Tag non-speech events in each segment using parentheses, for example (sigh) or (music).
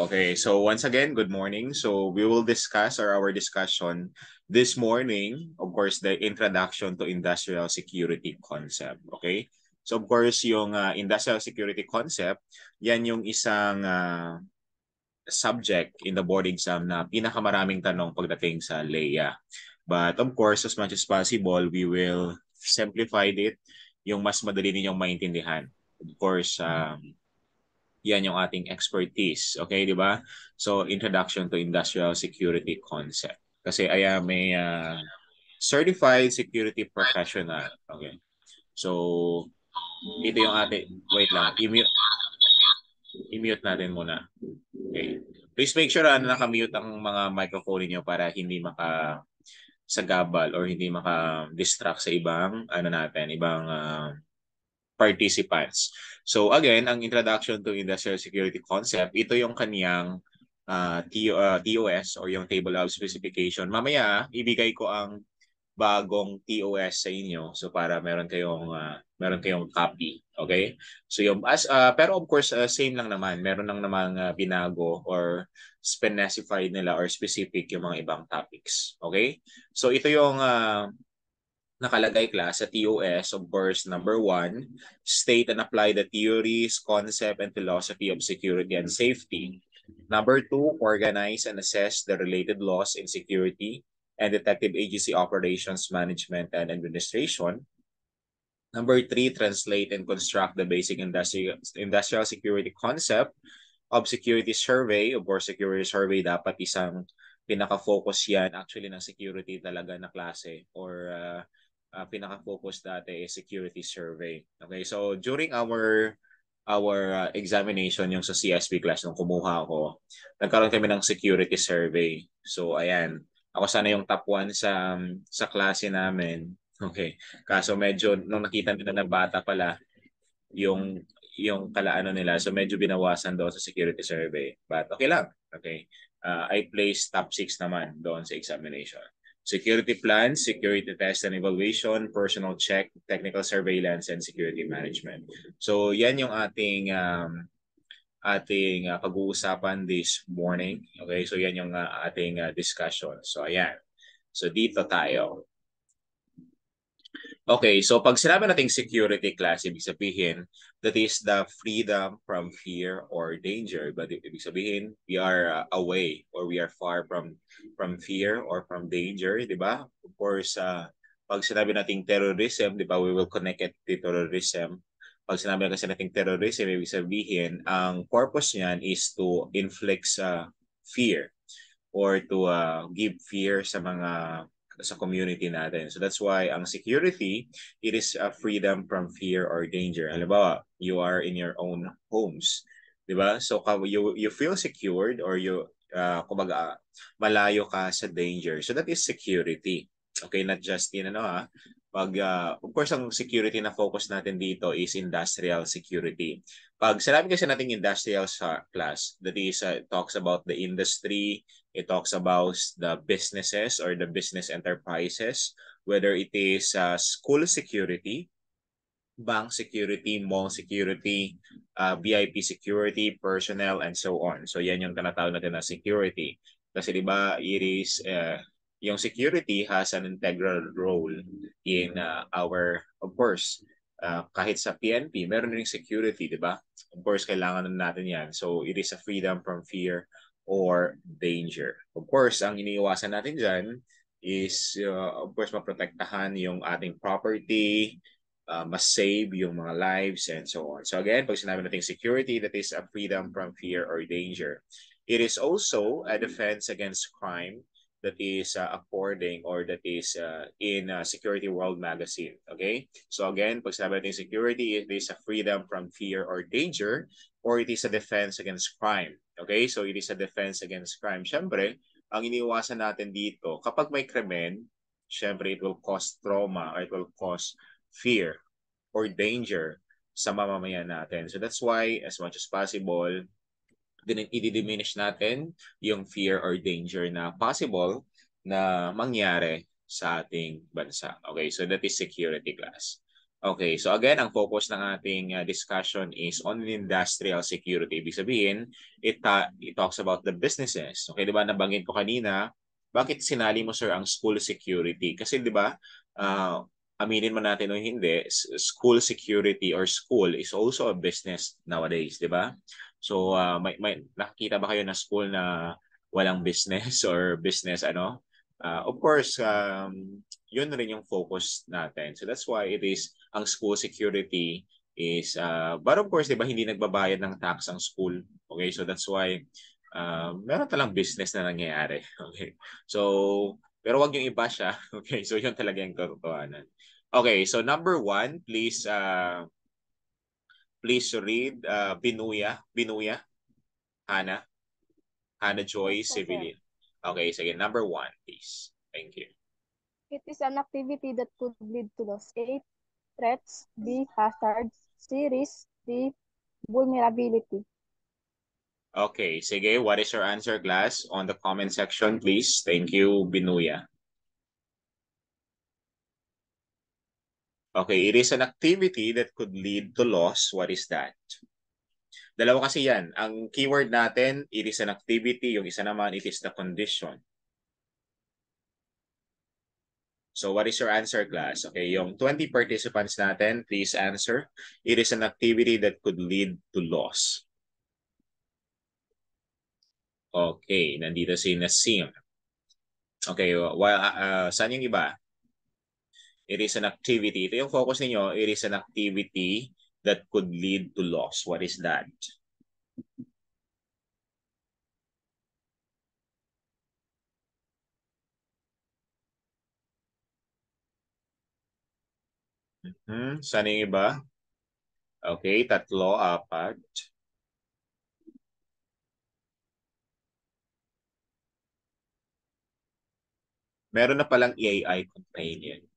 Okay, so once again, good morning. So we will discuss or our discussion this morning, of course, the introduction to industrial security concept. Okay, so of course, yung uh, industrial security concept, yan yung isang uh, subject in the board exam na pinakamaraming tanong pagdating sa LEA. But of course, as much as possible, we will simplify it yung mas madali ninyong maintindihan. Of course, um, yan yung ating expertise. Okay, di ba? So, Introduction to Industrial Security Concept. Kasi I am a uh, certified security professional. Okay. So, ito yung ating, wait lang, i-mute, i-mute natin muna. Okay. Please make sure ano, nakamute ang mga microphone niyo para hindi maka sagabal or hindi maka-distract sa ibang ano natin, ibang uh, participants. So again, ang introduction to industrial security concept, ito yung kaniyang uh, ah, TOS ah, or yung table of specification. Mamaya, ibigay ko ang bagong TOS sa inyo so para meron kayong uh, meron kayong copy okay so yung as uh, pero of course uh, same lang naman meron lang namang uh, binago or specified nila or specific yung mga ibang topics okay so ito yung uh, nakalagay class sa TOS of course number 1, state and apply the theories, concept, and philosophy of security and safety. Number 2, organize and assess the related laws in security and detective agency operations management and administration. Number 3, translate and construct the basic industrial, industrial security concept of security survey. Of course, security survey dapat isang pinaka-focus yan actually ng security talaga na klase or uh, uh, pinaka-focus dati is security survey. Okay, so during our our uh, examination yung sa CSP class nung kumuha ako, nagkaroon kami ng security survey. So ayan, ako sana yung top 1 sa um, sa klase namin. Okay. Kaso medyo nung nakita nila na bata pala yung yung kalaano nila. So medyo binawasan doon sa security survey. But okay lang. Okay. Uh, I placed top 6 naman doon sa examination security plan, security test and evaluation, personal check, technical surveillance, and security management. So yan yung ating um, ating uh, pag-uusapan this morning. Okay, so yan yung uh, ating uh, discussion. So ayan. So dito tayo. Okay, so pag sinabi nating security class, ibig sabihin, that is the freedom from fear or danger. But ibig sabihin, we are uh, away or we are far from from fear or from danger, di ba? Of course, uh, pag sinabi nating terrorism, di ba, we will connect it to terrorism. Pag sinabi kasi nating terrorism, ibig sabihin, ang purpose niyan is to inflict uh, fear or to uh, give fear sa mga sa community natin. So that's why ang security, it is a uh, freedom from fear or danger. Halimbawa, you are in your own homes, 'di ba? So you you feel secured or you uh, kumbaga malayo ka sa danger. So that is security. Okay, not just in ano ha, ah, pag, uh, of course, ang security na focus natin dito is industrial security. Pag sinabi kasi natin industrial class, that is, uh, talks about the industry, it talks about the businesses or the business enterprises, whether it is uh, school security, bank security, mall security, uh, VIP security, personnel, and so on. So yan yung tinatawag natin na security. Kasi di ba, it is uh, yung security has an integral role in uh, our, of course, uh, kahit sa PNP, meron ring security, di ba? Of course, kailangan natin yan. So, it is a freedom from fear or danger. Of course, ang iniiwasan natin diyan is, uh, of course, maprotektahan yung ating property, uh, masave yung mga lives, and so on. So again, pag sinabi natin security, that is a freedom from fear or danger. It is also a defense against crime that is uh, according or that is uh, in uh, Security World Magazine. Okay? So again, pag sinabi natin security, it is a freedom from fear or danger or it is a defense against crime. Okay? So it is a defense against crime. Siyempre, ang iniwasan natin dito, kapag may krimen, siyempre it will cause trauma or it will cause fear or danger sa mamamayan natin. So that's why as much as possible, i-diminish natin yung fear or danger na possible na mangyari sa ating bansa. Okay, so that is security class. Okay, so again, ang focus ng ating uh, discussion is on industrial security. Ibig sabihin, it, ta- uh, it talks about the businesses. Okay, di ba, nabanggit ko kanina, bakit sinali mo sir ang school security? Kasi di ba, uh, aminin man natin o hindi, school security or school is also a business nowadays, di ba? So uh, may, may nakikita ba kayo na school na walang business (laughs) or business ano? Uh, of course, um, yun rin yung focus natin. So that's why it is ang school security is uh, but of course, 'di ba hindi nagbabayad ng tax ang school. Okay? So that's why uh, meron talang business na nangyayari. (laughs) Okay. So pero wag yung iba siya. (laughs) Okay? So yun talaga yung katotohanan. Okay, so number one, please uh, please read uh, Binuya, Binuya, Hannah, Hannah Joyce okay. Okay, so Number one, please. Thank you. It is an activity that could lead to loss. A. Threats. B. Hazards. C. Risk. D. Vulnerability. Okay, sige. What is your answer, class? On the comment section, please. Thank you, Binuya. Okay, it is an activity that could lead to loss. What is that? Dalawa kasi yan. Ang keyword natin, it is an activity. Yung isa naman, it is the condition. So what is your answer, class? Okay, yung 20 participants natin, please answer. It is an activity that could lead to loss. Okay, nandito si Nassim. Okay, well, uh, saan yung iba? it is an activity. Ito yung focus niyo, it is an activity that could lead to loss. What is that? Hmm, saan yung iba? Okay, tatlo, apat. Meron na palang EAI complaint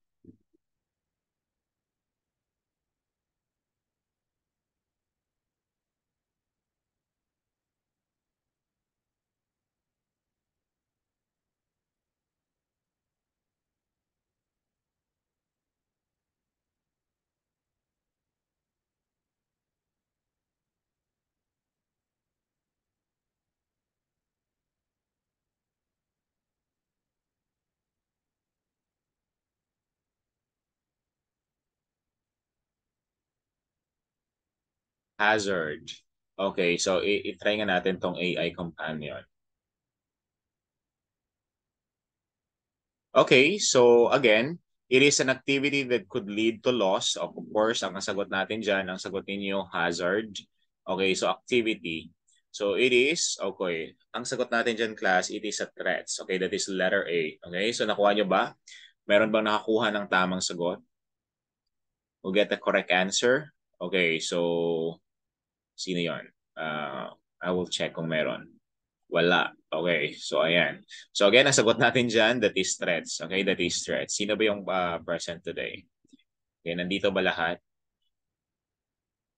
hazard. Okay, so i-try nga natin tong AI companion. Okay, so again, it is an activity that could lead to loss. Of course, ang sagot natin dyan, ang sagot ninyo, hazard. Okay, so activity. So it is, okay, ang sagot natin dyan class, it is a threat. Okay, that is letter A. Okay, so nakuha nyo ba? Meron bang nakakuha ng tamang sagot? We'll get the correct answer. Okay, so Sino yun? Uh, I will check kung meron. Wala. Okay, so ayan. So again, ang natin dyan, that is threats. Okay, that is threats. Sino ba yung uh, present today? Okay, nandito ba lahat?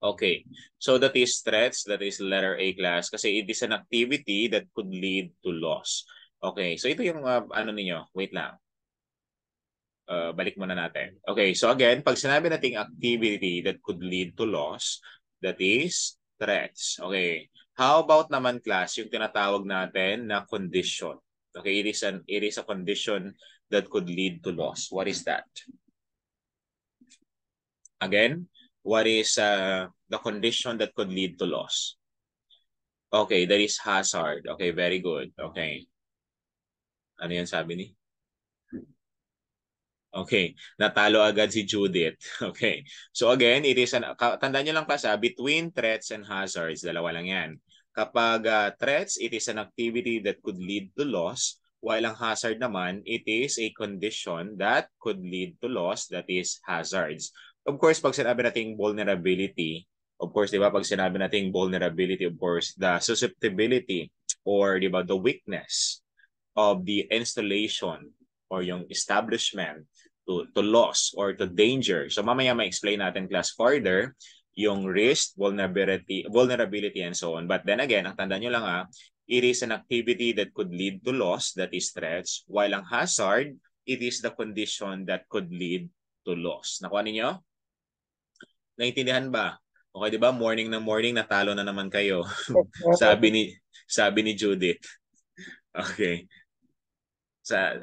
Okay, so that is threats, that is letter A class kasi it is an activity that could lead to loss. Okay, so ito yung uh, ano ninyo, wait lang. Uh, balik muna natin. Okay, so again, pag sinabi nating activity that could lead to loss, that is threats. Okay. How about naman class, yung tinatawag natin na condition. Okay, it is, an, it is a condition that could lead to loss. What is that? Again, what is uh, the condition that could lead to loss? Okay, there is hazard. Okay, very good. Okay. Ano yan sabi ni? Okay, natalo agad si Judith. (laughs) Okay. So again, it is an tandaan niyo lang kasi ah, between threats and hazards, dalawa lang 'yan. Kapag uh, threats, it is an activity that could lead to loss, while ang hazard naman, it is a condition that could lead to loss that is hazards. Of course, pag sinabi nating vulnerability, of course, 'di ba, pag sinabi nating vulnerability, of course, the susceptibility or 'di ba, the weakness of the installation or yung establishment to, to loss or to danger. So mamaya may explain natin class further yung risk, vulnerability, vulnerability and so on. But then again, ang tanda nyo lang ha, ah, it is an activity that could lead to loss that is threats while ang hazard, it is the condition that could lead to loss. Nakuha ninyo? Naintindihan ba? Okay, 'di ba? Morning na morning natalo na naman kayo. (laughs) sabi ni sabi ni Judith. Okay. Sa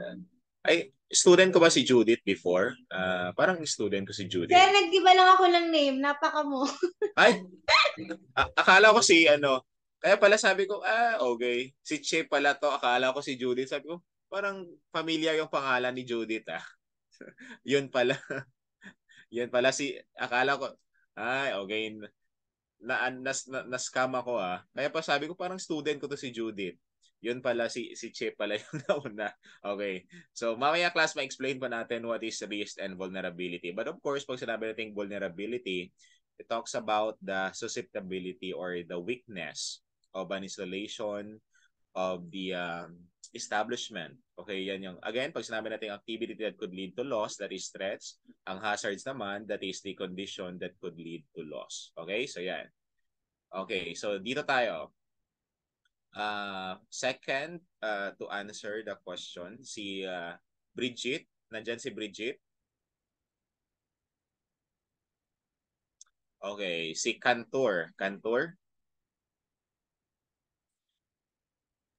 ay Student ko ba si Judith before? Uh, parang student ko si Judith. Sir, nag-iba lang ako ng name. Napaka mo. (laughs) Ay, a- akala ko si ano. Kaya pala sabi ko, ah, okay. Si Che pala to. Akala ko si Judith. Sabi ko, parang pamilya yung pangalan ni Judith ah. (laughs) Yun pala. (laughs) Yun pala si, akala ko, ay, okay. Na, na, na, na, na scam ako ah. Kaya pa sabi ko, parang student ko to si Judith. Yun pala, si, si Chip pala (laughs) yung nauna. Okay. So, mamaya class, ma-explain pa natin what is risk and vulnerability. But of course, pag sinabi natin vulnerability, it talks about the susceptibility or the weakness of an installation of the um, establishment. Okay, yan yung, again, pag sinabi natin activity that could lead to loss, that is threats. Ang hazards naman, that is the condition that could lead to loss. Okay, so yan. Okay, so dito tayo. Uh, second, uh, to answer the question, si uh, ah, Bridget. Nandyan si Bridget. Okay, si Cantor. Cantor?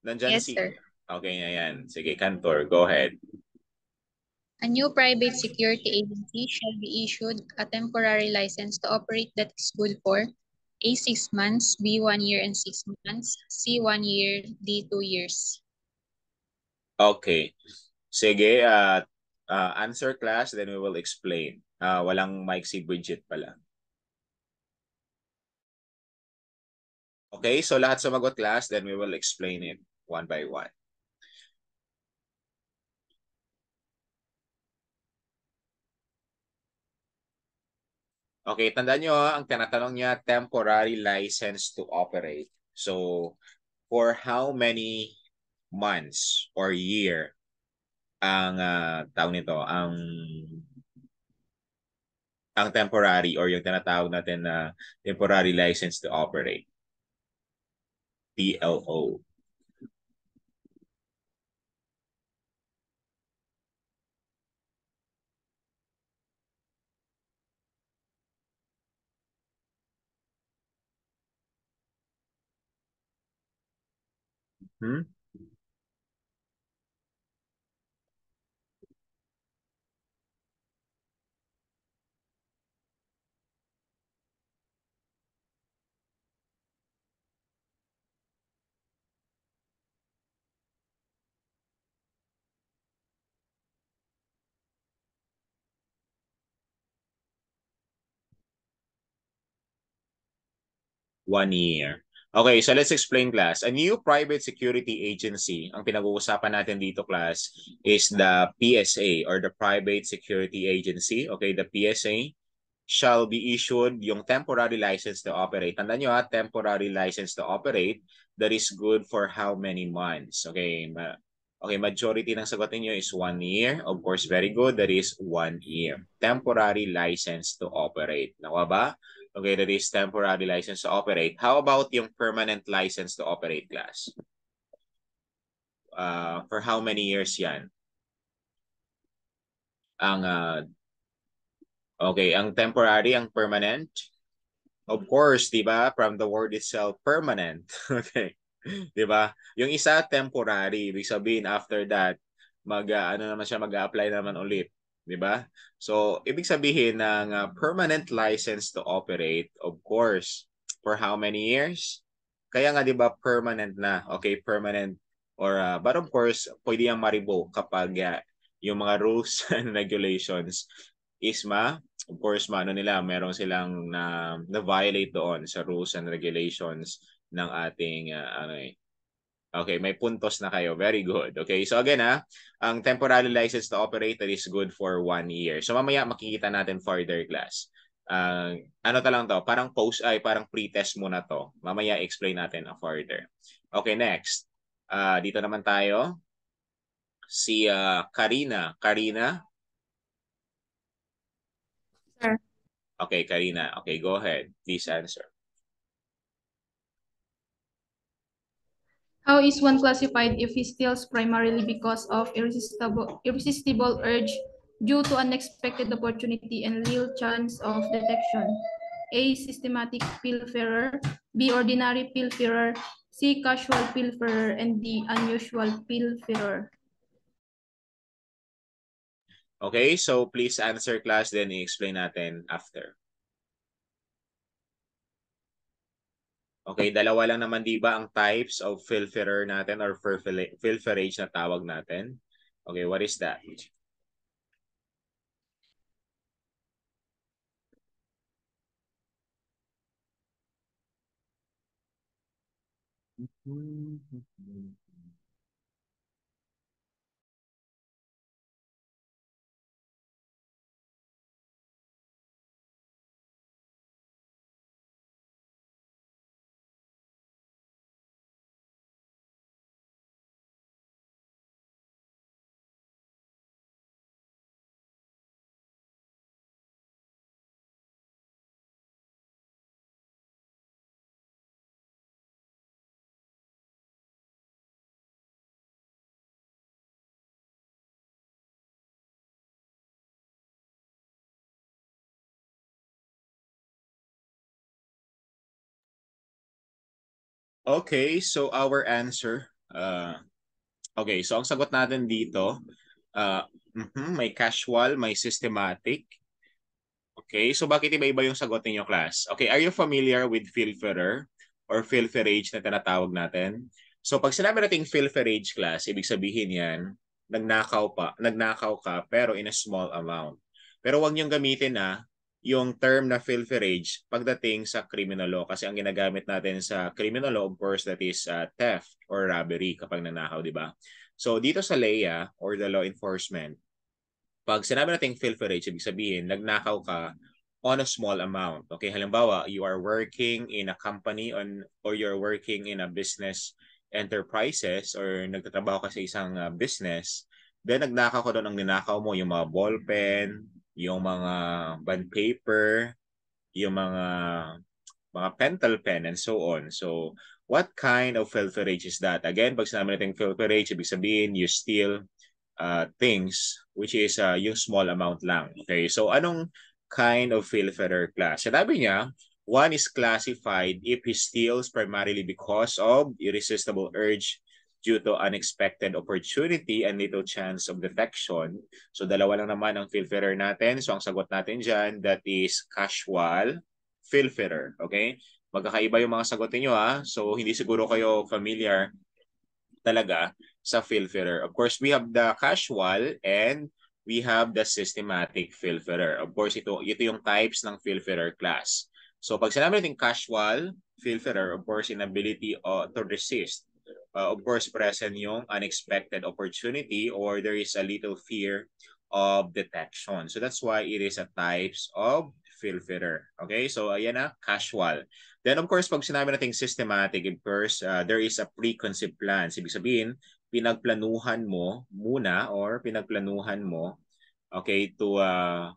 Nandyan yes, si... sir. Okay ayan. Sige, Cantor, go ahead. A new private security agency shall be issued a temporary license to operate that is good for A, six months, B, one year and six months, C, one year, D, two years. Okay. Sige, uh, uh, answer class, then we will explain. Uh, walang mic si Bridget pala. Okay, so lahat sumagot class, then we will explain it one by one. Okay, tandaan nyo, ah, ang tinatanong niya, temporary license to operate. So, for how many months or year ang uh, tawag nito, ang ang temporary or yung tinatawag natin na temporary license to operate. TLO. Hmm? One year. Okay, so let's explain class. A new private security agency, ang pinag-uusapan natin dito class, is the PSA or the Private Security Agency. Okay, the PSA shall be issued yung temporary license to operate. Tandaan nyo ha, temporary license to operate that is good for how many months? Okay, ma okay majority ng sagot niyo is one year. Of course, very good. That is one year. Temporary license to operate. Nawa ba? Okay, that is temporary license to operate. How about yung permanent license to operate class? Uh, for how many years yan? Ang, uh, okay, ang temporary, ang permanent? Of course, di ba? From the word itself, permanent. (laughs) okay. Di ba? Yung isa, temporary. Ibig sabihin, after that, mag, uh, ano naman siya, mag-apply naman ulit. 'di ba? So, ibig sabihin ng uh, permanent license to operate, of course, for how many years? Kaya nga 'di ba permanent na. Okay, permanent or uh, but of course, pwede yang ma kapag uh, yung mga rules (laughs) and regulations is ma of course ma ano nila, meron silang na na violate doon sa rules and regulations ng ating uh, ano eh, Okay, may puntos na kayo. Very good. Okay, so again ha, ah, ang temporary license to operator is good for one year. So mamaya makikita natin further class. Uh, ano ta lang to? Parang post ay parang pre-test muna to. Mamaya explain natin ang further. Okay, next. Uh, dito naman tayo. Si uh, Karina. Karina? Sir. Okay, Karina. Okay, go ahead. Please answer. How is one classified if he steals primarily because of irresistible, irresistible urge due to unexpected opportunity and little chance of detection? A. Systematic pilferer. B. Ordinary pilferer. C. Casual pilferer. And D. Unusual pilferer. Okay, so please answer class then explain natin after. Okay, dalawa lang naman 'di ba ang types of filterer natin or filterage na tawag natin? Okay, what is that? Mm-hmm. Okay, so our answer. Uh, okay, so ang sagot natin dito, uh, mm-hmm, may casual, may systematic. Okay, so bakit iba-iba yung sagot ninyo, class? Okay, are you familiar with filterer or filterage na tinatawag natin? So pag sinabi natin filterage class, ibig sabihin yan, nagnakaw, pa, nagnakaw ka pero in a small amount. Pero huwag niyong gamitin na ah, yung term na filferage pagdating sa criminal law kasi ang ginagamit natin sa criminal law of course that is uh, theft or robbery kapag nanahaw di ba so dito sa leya or the law enforcement pag sinabi natin filferage ibig sabihin nagnakaw ka on a small amount okay halimbawa you are working in a company on or you're working in a business enterprises or nagtatrabaho ka sa isang uh, business then nagnakaw ka doon ang ninakaw mo yung mga ballpen yung mga bond paper, yung mga mga pentel pen and so on. So, what kind of filterage is that? Again, pag sinabi natin filterage, ibig sabihin you steal uh, things which is uh, yung small amount lang. Okay, so anong kind of filterer class? Sinabi niya, One is classified if he steals primarily because of irresistible urge due to unexpected opportunity and little chance of defection. So dalawa lang naman ang filterer natin. So ang sagot natin dyan, that is casual filterer. Okay? Magkakaiba yung mga sagot niyo ha. So hindi siguro kayo familiar talaga sa filterer. Of course, we have the casual and we have the systematic filterer. Of course, ito, ito yung types ng filterer class. So pag sinabi natin casual filterer, of course, inability uh, to resist uh, of course, present yung unexpected opportunity or there is a little fear of detection. So that's why it is a types of filter. Okay? So ayan na, casual. Then of course, pag sinabi natin systematic, of course, uh, there is a preconceived plan. ibig sabihin, pinagplanuhan mo muna or pinagplanuhan mo okay to uh,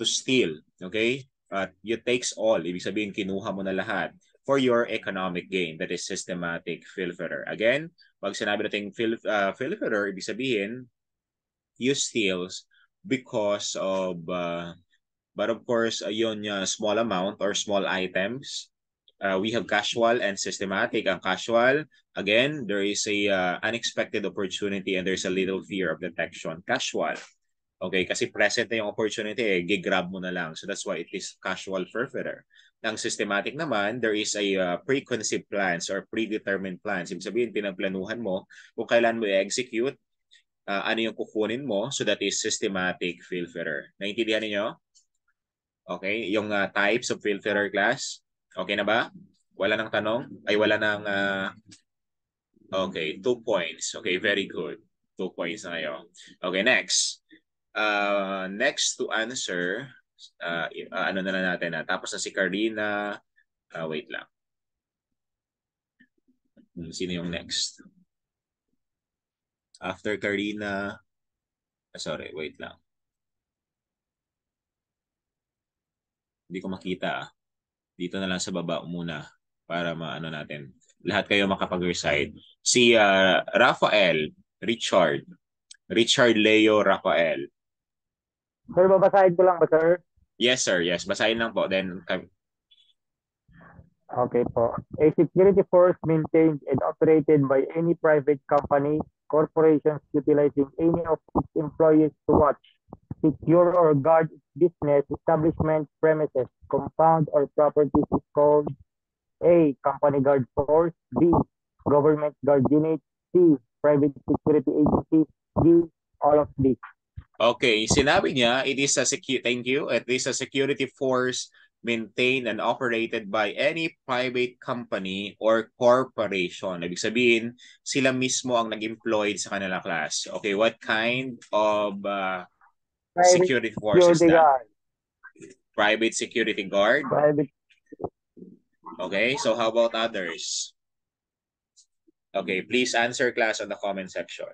to steal. Okay? At uh, you takes all. Ibig sabihin, kinuha mo na lahat for your economic gain. That is systematic filter. Again, pag sinabi natin fil uh, ah, filter, ibig sabihin, you steals because of, uh, but of course, uh, yun uh, small amount or small items. Uh, we have casual and systematic. Ang casual, again, there is a uh, unexpected opportunity and there's a little fear of detection. Casual. Okay, kasi present na yung opportunity eh, gigrab mo na lang. So that's why it is casual forfeiter. Ang systematic naman, there is a uh, preconceived plans or predetermined plans. Ibig sabihin, pinaplanuhan mo kung kailan mo i-execute, uh, ano yung kukunin mo. So that is systematic filterer. Naintindihan niyo? Okay, yung uh, types of filterer class. Okay na ba? Wala nang tanong? Ay, wala nang... Uh... Okay, two points. Okay, very good. Two points na kayo. Okay, next. Uh, next to answer uh, uh, ano na lang natin na. Ah, tapos na si Karina. Uh, wait lang. Hmm, sino yung next? After Karina. Uh, sorry, wait lang. Hindi ko makita. Dito na lang sa baba muna para maano natin. Lahat kayo makapag-reside. Si uh, Rafael, Richard, Richard Leo Rafael. Sir, babasahin ko lang ba, sir? Yes, sir. Yes. Basahin lang po. Then, Okay po. A security force maintained and operated by any private company, corporations utilizing any of its employees to watch, secure or guard business, establishment, premises, compound, or properties is called A. Company Guard Force, B. Government Guard Unit, C. Private Security Agency, D. All of these. Okay, sinabi niya, it is a security, thank you, it is a security force maintained and operated by any private company or corporation. Ibig sabihin, sila mismo ang nag-employed sa kanila class. Okay, what kind of uh, security force is that? Guard. Private security guard? Private. Okay, so how about others? Okay, please answer class on the comment section.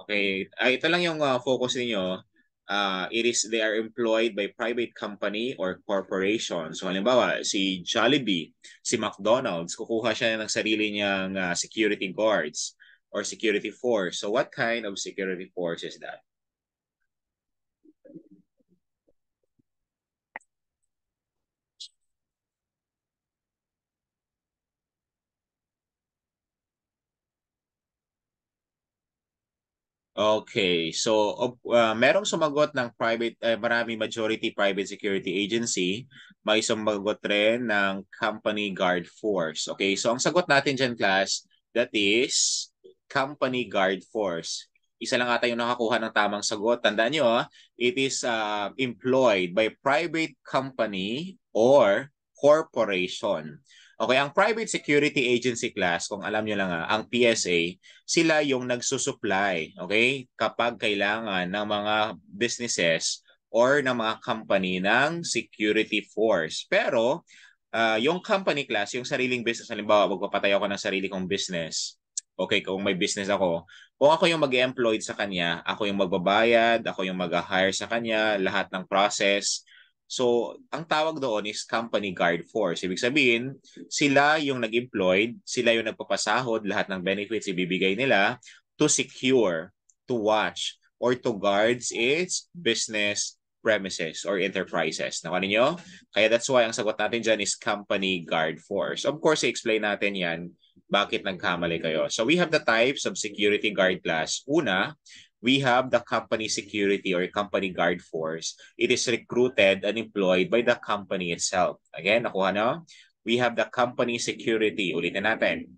Okay, uh, ito lang yung uh, focus ninyo. Uh, it is they are employed by private company or corporation. So halimbawa, si Jollibee, si McDonald's, kukuha siya ng sarili niyang uh, security guards or security force. So what kind of security force is that? Okay. So, uh, merong sumagot ng private, uh, marami majority private security agency. May sumagot rin ng company guard force. Okay. So, ang sagot natin dyan, class, that is company guard force. Isa lang ata yung nakakuha ng tamang sagot. Tandaan nyo, ah, it is uh, employed by private company or corporation. Okay, ang private security agency class, kung alam nyo lang ha, ah, ang PSA, sila yung nagsusupply, okay, kapag kailangan ng mga businesses or ng mga company ng security force. Pero, uh, yung company class, yung sariling business, halimbawa, magpapatay ako ng sarili kong business, okay, kung may business ako, kung ako yung mag-employed sa kanya, ako yung magbabayad, ako yung mag-hire sa kanya, lahat ng process, So, ang tawag doon is company guard force. Ibig sabihin, sila yung nag-employed, sila yung nagpapasahod, lahat ng benefits ibibigay nila to secure, to watch, or to guards its business premises or enterprises. Nakuha ninyo? Kaya that's why ang sagot natin dyan is company guard force. Of course, i-explain natin yan bakit nagkamali kayo. So we have the types of security guard class. Una we have the company security or company guard force. It is recruited and employed by the company itself. Again, nakuha ano? na? We have the company security. Ulitin natin.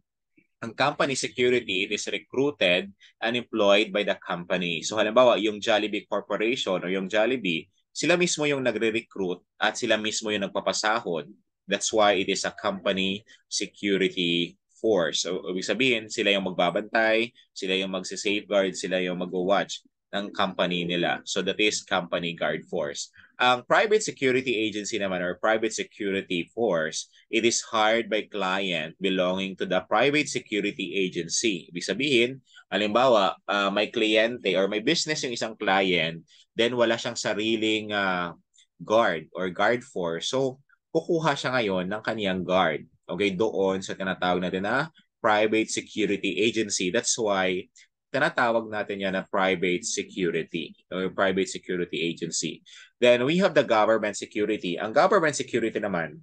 Ang company security, it is recruited and employed by the company. So halimbawa, yung Jollibee Corporation or yung Jollibee, sila mismo yung nagre-recruit at sila mismo yung nagpapasahod. That's why it is a company security four. So, ibig sabihin, sila yung magbabantay, sila yung magse-safeguard, sila yung mag-watch ng company nila. So, that is company guard force. Ang private security agency naman or private security force, it is hired by client belonging to the private security agency. Ibig sabihin, halimbawa, uh, may kliyente or may business yung isang client, then wala siyang sariling uh, guard or guard force. So, kukuha siya ngayon ng kaniyang guard Okay, doon sa tinatawag natin na private security agency. That's why tinatawag natin yan na private security or private security agency. Then we have the government security. Ang government security naman,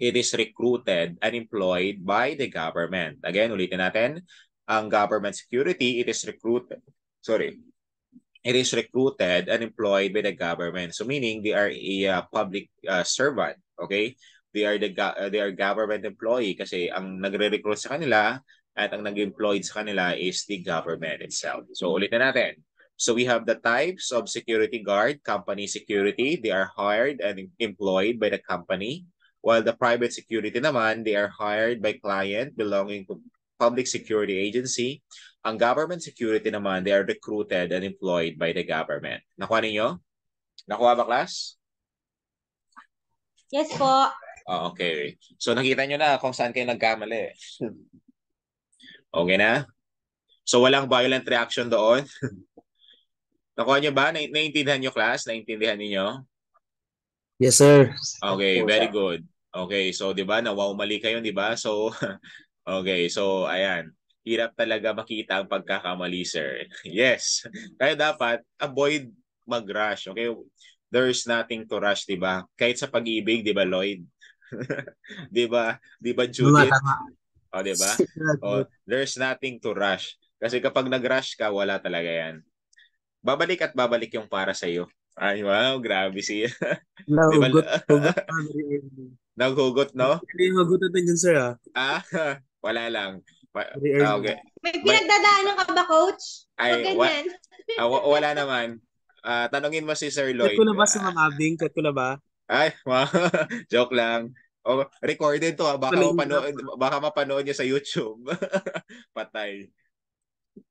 it is recruited and employed by the government. Again, ulitin natin, ang government security, it is recruited, sorry, it is recruited and employed by the government. So meaning they are a uh, public uh, servant, okay? they are the uh, they are government employee kasi ang nagre-recruit sa kanila at ang nag-employed sa kanila is the government itself. So ulit na natin. So we have the types of security guard, company security, they are hired and employed by the company. While the private security naman, they are hired by client belonging to public security agency. Ang government security naman, they are recruited and employed by the government. Nakuha ninyo? Nakuha ba, class? Yes po. Oh, okay. So nakita nyo na kung saan kayo nagkamali. okay na? So walang violent reaction doon? (laughs) Nakuha nyo ba? Na naiintindihan nyo class? Naiintindihan niyo? Yes, sir. Okay, very good. Okay, so 'di ba nawaw mali kayo, 'di ba? So (laughs) okay, so ayan. Hirap talaga makita ang pagkakamali, sir. (laughs) Yes. Kaya dapat avoid mag-rush. Okay? There's nothing to rush, 'di ba? Kahit sa pag-ibig, 'di ba, Lloyd? (laughs) 'Di ba? 'Di ba Judith? O, oh, 'di ba? Oh, there's nothing to rush. Kasi kapag nag-rush ka, wala talaga 'yan. Babalik at babalik yung para sa iyo. Ay, wow, grabe siya. (laughs) Nahugot. diba? (laughs) no? Hindi magugot din yun, sir, ah. Ah, wala lang. Ah, okay. May pinagdadaanan ka ba, coach? Ay, wa- uh, wala naman. Uh, tanungin mo si Sir Lloyd. Katula ba si Ma'am Abing? Katula ba? Ay, (laughs) joke lang. Oh, recorded to ha. Ah. Baka, mapanood, baka mapanood niya sa YouTube. (laughs) Patay.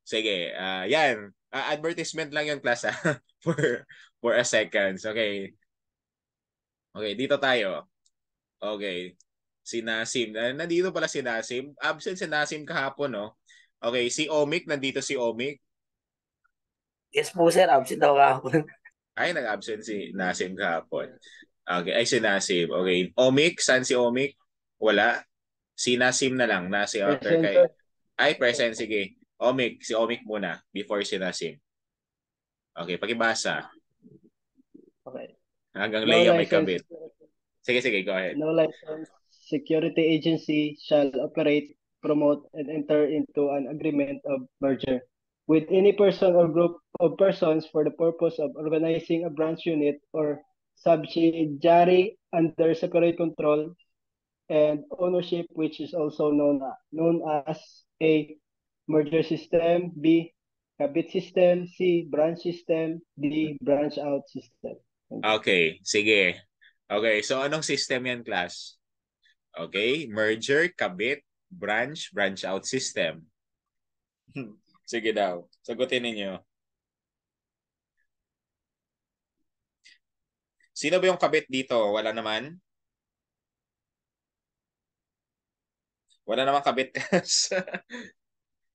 Sige, uh, yan. Uh, advertisement lang yung class ha? (laughs) for, for a seconds. Okay. Okay, dito tayo. Okay. Si Nasim. Nandito pala si Nasim. Absent si Nasim kahapon, no? Okay, si Omic. Nandito si Omic. Yes po, sir. Absent ako kahapon. Ay, nag-absent si Nasim kahapon. Okay, ay sinasave. Okay. Omic, saan si Omic? Wala. Sinasim na lang, na si Outer oh, kay. Ay, present, sige. Omic, si Omic muna before sinasim. Okay, pakibasa. Okay. Hanggang Leia no may kabit. Sige, sige, go ahead. No license security agency shall operate, promote, and enter into an agreement of merger with any person or group of persons for the purpose of organizing a branch unit or subsidiary under separate control and ownership, which is also known, known as A, merger system, B, cabit system, C, branch system, D, branch out system. Okay, sige. Okay, so anong system yan, class? Okay, merger, cabit branch, branch out system. Hmm, sige daw, sagutin niyo Sino ba yung kabit dito? Wala naman? Wala naman kabit. (laughs)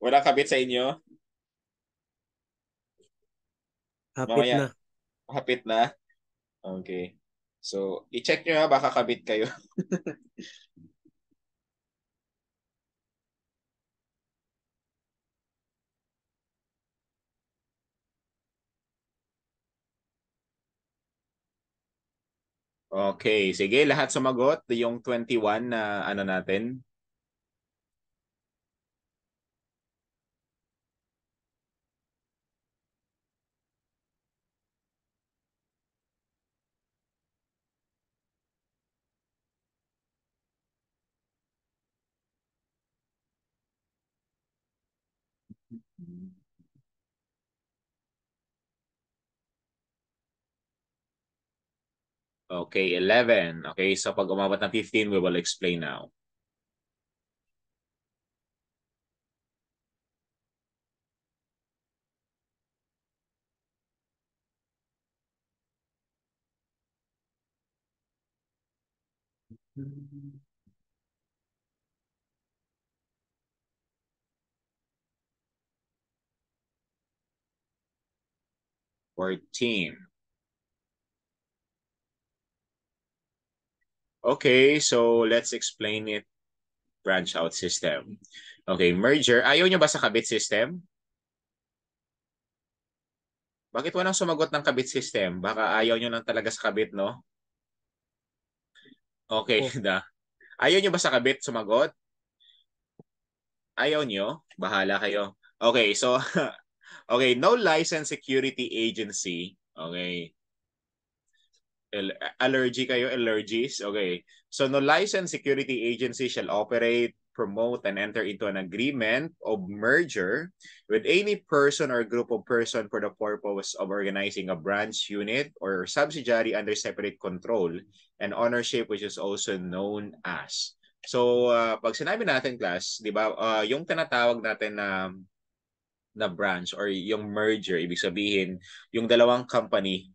Wala kabit sa inyo? Hapit Mamaya. na. Hapit na? Okay. So, i-check nyo ha, baka kabit kayo. (laughs) Okay, sige lahat sumagot yung 21 na ano natin Okay, 11. Okay, so pag umabot ng 15, we will explain now. Fourteen. Okay, so let's explain it. Branch out system. Okay, merger. Ayaw nyo ba sa kabit system? Bakit walang sumagot ng kabit system? Baka ayaw nyo lang talaga sa kabit, no? Okay, oh. na. (laughs) Ayaw nyo ba sa kabit sumagot? Ayaw nyo? Bahala kayo. Okay, so, (laughs) okay, no license security agency. Okay, allergy kayo, allergies, okay. So no licensed security agency shall operate, promote, and enter into an agreement of merger with any person or group of person for the purpose of organizing a branch unit or subsidiary under separate control and ownership which is also known as. So uh, pag sinabi natin class, 'di ba, uh, yung tinatawag natin na na branch or yung merger, ibig sabihin yung dalawang company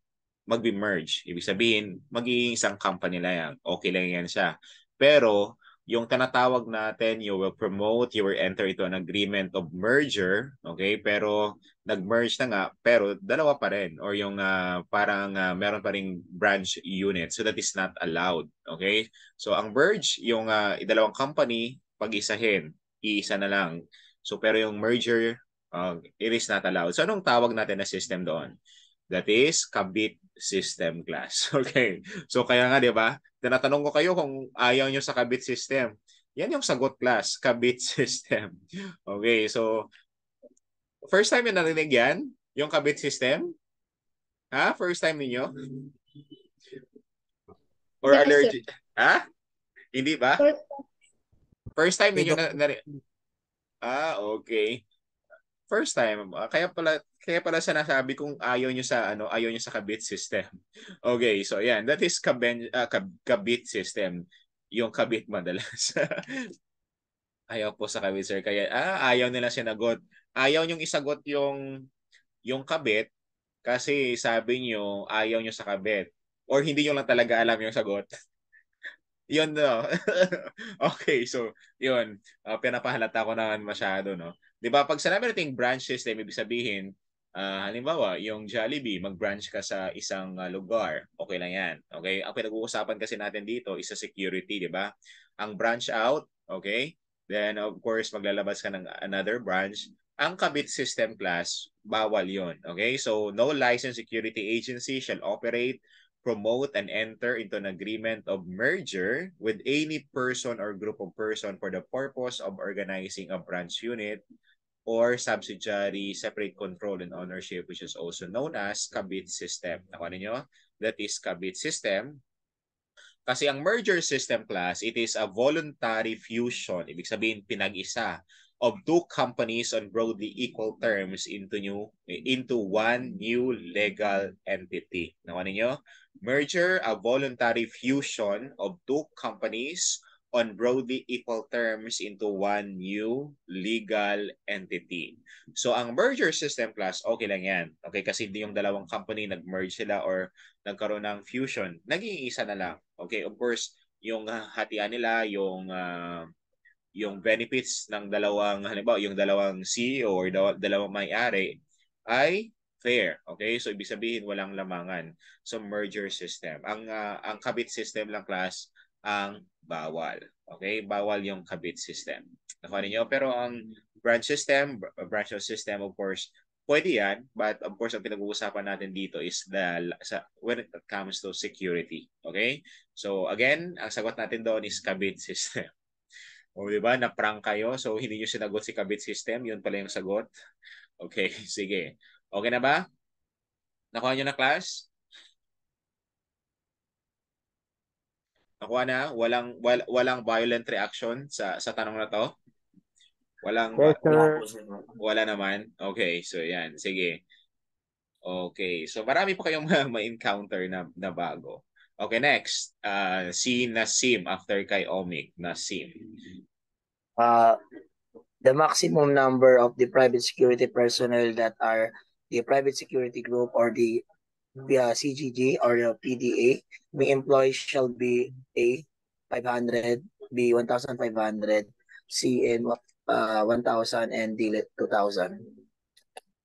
magbe-merge. Ibig sabihin, magiging isang company lang yan. Okay lang yan siya. Pero, yung tinatawag natin, you will promote, you will enter into an agreement of merger, okay? Pero nag-merge na nga, pero dalawa pa rin or yung uh, parang uh, meron pa ring branch unit. So that is not allowed, okay? So ang merge, yung uh, ah, dalawang company pag-isahin, iisa na lang. So pero yung merger, uh, it is not allowed. So anong tawag natin na system doon? That is kabit system class. (laughs) Okay. So kaya nga, di ba? Tinatanong ko kayo kung ayaw nyo sa kabit system. Yan yung sagot class, kabit (laughs) system. Okay, so first time yung narinig yan? Yung kabit system? Ha? First time niyo? Or yes, allergic? Sir. Ha? Hindi ba? First time niyo na, na, Ah, okay. First time. Ah, kaya pala kaya pala sa nasabi kong ayaw nyo sa ano, ayaw nyo sa kabit system. Okay, so yan, that is kaben, uh, kab, kabit system. Yung kabit madalas. (laughs) ayaw po sa kabit sir. Kaya ah, ayaw nila sinagot. Ayaw nyong isagot yung yung kabit kasi sabi nyo ayaw nyo sa kabit. Or hindi nyo lang talaga alam yung sagot. (laughs) yun no. (laughs) okay, so yun. Uh, pinapahalata ko naman masyado no. 'Di ba? Pag sinabi nating branch system, ibig sabihin Uh, halimbawa, yung Jollibee, mag-branch ka sa isang uh, lugar, okay lang yan. Okay? Ang pinag-uusapan kasi natin dito is sa security, di ba? Ang branch out, okay? Then, of course, maglalabas ka ng another branch. Ang kabit system class, bawal yon Okay? So, no licensed security agency shall operate, promote, and enter into an agreement of merger with any person or group of person for the purpose of organizing a branch unit or subsidiary separate control and ownership which is also known as Kabit system. Nakuha ninyo? That is Kabit system. Kasi ang merger system class, it is a voluntary fusion. Ibig sabihin, pinag-isa of two companies on broadly equal terms into new into one new legal entity. Nakuha ninyo? Merger, a voluntary fusion of two companies on broadly equal terms into one new legal entity. So ang merger system plus, okay lang yan. Okay, kasi hindi yung dalawang company nag-merge sila or nagkaroon ng fusion. Naging isa na lang. Okay, of course, yung hatian nila, yung uh, yung benefits ng dalawang halimbawa yung dalawang CEO or dalawang may-ari ay fair. Okay? So ibig sabihin walang lamangan. So merger system. Ang uh, ang kabit system lang class ang bawal. Okay? Bawal yung kabit system. Nakuha niyo Pero ang branch system, branch system, of course, pwede yan. But of course, ang pinag-uusapan natin dito is the, sa, when it comes to security. Okay? So again, ang sagot natin doon is kabit system. (laughs) O di ba, na-prank kayo, so hindi niyo sinagot si kabit system, yun pala yung sagot. (laughs) Okay, sige. Okay na ba? Nakuha niyo na class? Nakuha na, walang wal, walang violent reaction sa sa tanong na to. Walang yes, wala, wala naman. Okay, so yan. Sige. Okay. So marami pa kayong (laughs) ma-encounter na na bago. Okay, next. Uh, si Nasim after kay Omic. Nasim. Uh, the maximum number of the private security personnel that are the private security group or the uh, CGG or the PDA, may employee shall be A, 500, B, 1,500, C, uh, and uh, 1,000, and D, 2,000.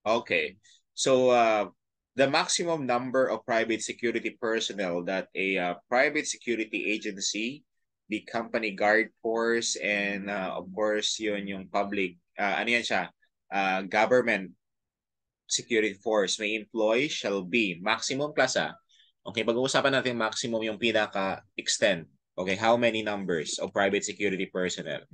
Okay. So uh, the maximum number of private security personnel that a uh, private security agency, the company guard force, and uh, of course, yun yung public, uh, ano yan siya, uh, government security force may employ shall be maximum plus ah. Okay, pag-uusapan natin maximum yung pinaka extent. Okay, how many numbers of private security personnel?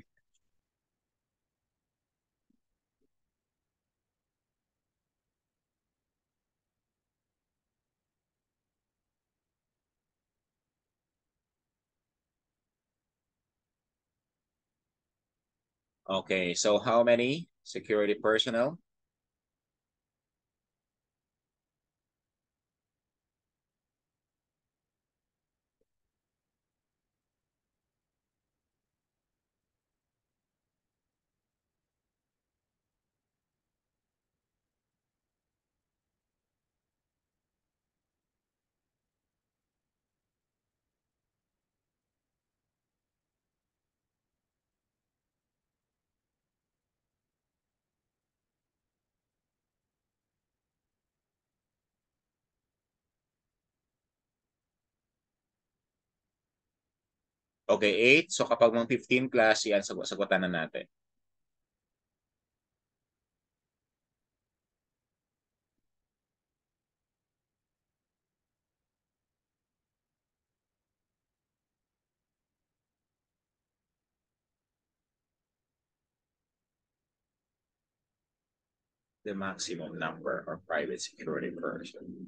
Okay, so how many security personnel? Okay, 8. So kapag mga 15 class, yan, sagot, sagutan na natin. the maximum number of private security person.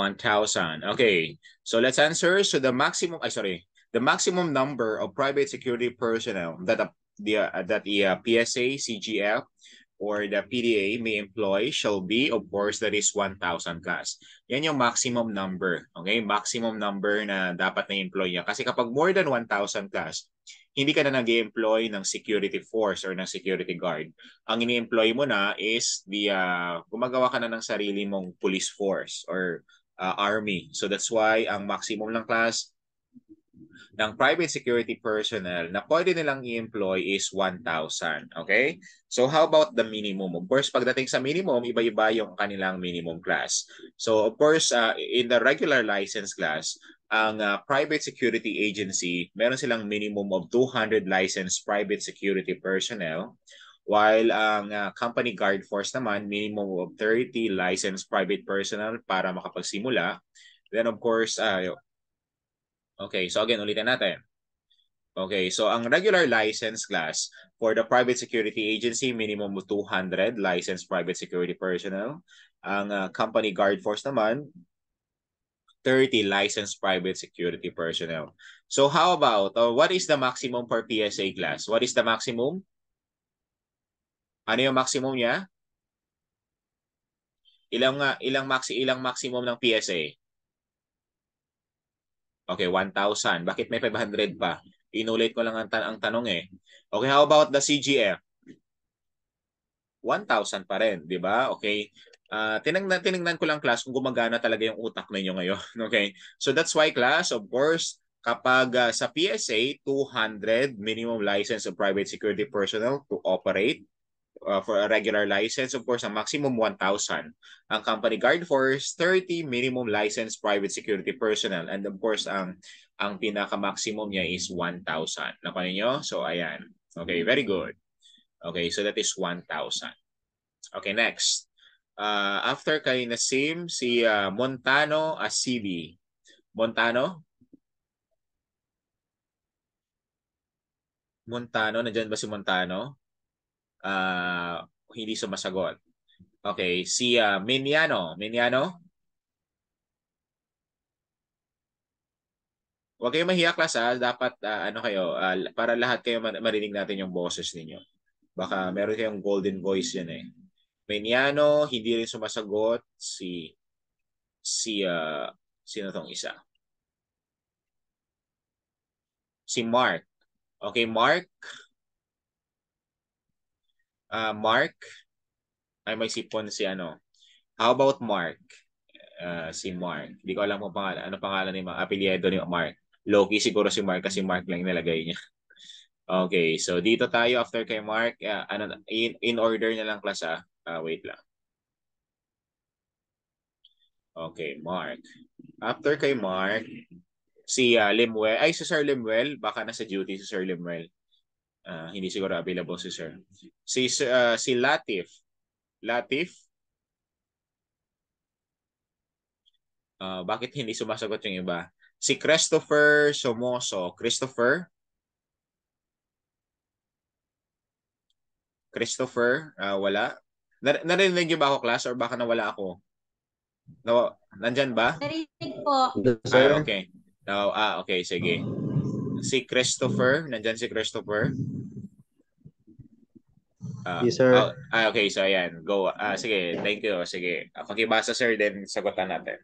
1,000. Okay, so let's answer. So the maximum, I sorry, the maximum number of private security personnel that uh, the uh, that the uh, PSA, CGF, or the PDA may employ shall be, of course, that is 1,000 class. Yan yung maximum number. Okay? Maximum number na dapat na employ niya. Kasi kapag more than 1,000 class, hindi ka na nag employ ng security force or ng security guard. Ang ini-employ mo na is the, uh, gumagawa ka na ng sarili mong police force or uh, army. So that's why ang maximum ng class ng private security personnel na pwede nilang i-employ is 1,000. Okay? So how about the minimum? Of course, pagdating sa minimum, iba-iba yung kanilang minimum class. So of course, uh, in the regular license class, ang uh, private security agency, meron silang minimum of 200 licensed private security personnel While ang uh, company guard force naman, minimum of 30 licensed private personnel para makapagsimula. Then of course, uh, okay, so again, ulitin natin. Okay, so ang regular license class for the private security agency, minimum of 200 licensed private security personnel. Ang uh, company guard force naman, 30 licensed private security personnel. So how about, uh, what is the maximum per PSA class? What is the maximum? Ano yung maximum niya? Ilang uh, ilang maxi ilang maximum ng PSA? Okay, 1,000. Bakit may 500 pa? Inulit ko lang ang, tan ang tanong eh. Okay, how about the CGF? 1,000 pa rin, di ba? Okay. Uh, tinignan, tinignan ko lang class kung gumagana talaga yung utak ninyo ngayon. (laughs) Okay. So that's why class, of course, kapag uh, sa PSA, 200 minimum license of private security personnel to operate uh, for a regular license, of course, ang maximum 1,000. Ang company guard force, 30 minimum license private security personnel. And of course, ang ang pinaka-maximum niya is 1,000. Nakuha niyo? So, ayan. Okay, very good. Okay, so that is 1,000. Okay, next. Uh, after kay Nassim, si uh, Montano Asibi. Montano? Montano, nandiyan ba si Montano? uh, hindi sumasagot. Okay, si uh, ah, Miniano. Miniano? Huwag kayong mahiya class ha. Ah. Dapat uh, ano kayo, uh, para lahat kayo marinig natin yung boses ninyo. Baka meron kayong golden voice yan eh. Miniano, hindi rin sumasagot si si uh, sino tong isa? Si Mark. Okay, Mark uh, Mark, ay may sipon si ano. How about Mark? Uh, si Mark. Hindi ko alam kung pangalan. Ano pangalan ni Mark? Apelyedo ni Mark. Loki siguro si Mark kasi Mark lang nilagay niya. (laughs) Okay, so dito tayo after kay Mark. Uh, ano, in, in order na lang class ah. Uh, wait lang. Okay, Mark. After kay Mark, si uh, Limuel, ay si Sir Limwell. baka nasa duty si Sir Limwell. Uh, hindi siguro available si Sir. Mm-hmm. Si, uh, si Latif. Latif? Uh, bakit hindi sumasagot yung iba? Si Christopher Somoso. Christopher? Christopher? Uh, wala? Nar narinig ba ako, class? Or baka nawala ako? No, nandyan ba? Narinig po. Ah, okay. No, ah, okay, sige. Si Christopher, nandyan si Christopher. Uh, yes, sir. Oh, ah, okay, so ayan. Go. Ah, sige, thank you. Sige. Pakibasa, sir, then sagutan natin.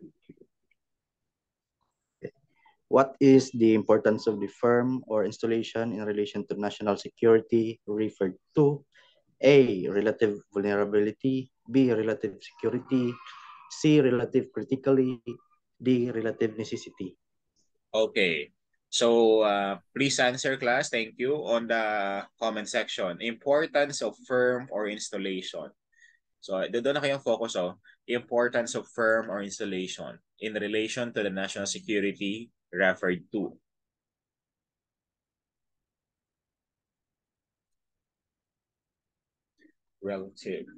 What is the importance of the firm or installation in relation to national security referred to? A. Relative vulnerability. B. Relative security. C. Relative critically. D. Relative necessity. Okay. So uh, please answer class, thank you, on the comment section. Importance of firm or installation. So doon na kayong focus oh. Importance of firm or installation in relation to the national security referred to. Relative.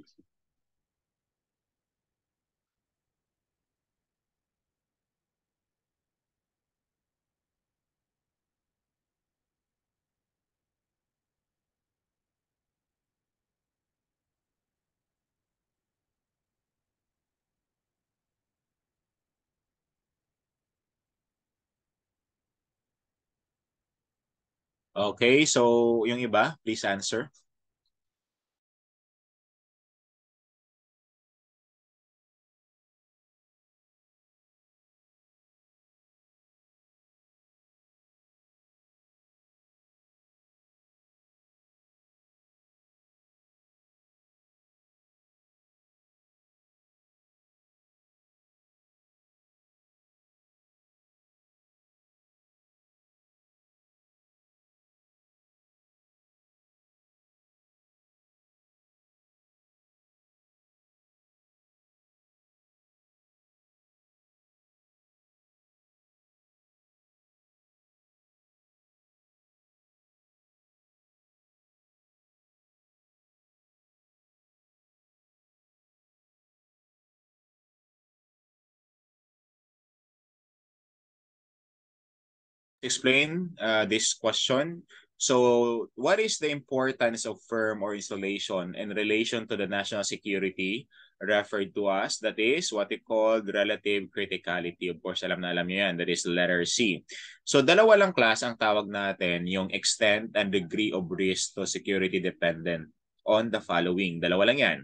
Okay, so yung iba, please answer. explain uh, this question. So, what is the importance of firm or installation in relation to the national security referred to us? That is what we call relative criticality. Of course, alam na alam nyo yan. That is letter C. So, dalawa lang class ang tawag natin, yung extent and degree of risk to security dependent on the following. Dalawa lang yan.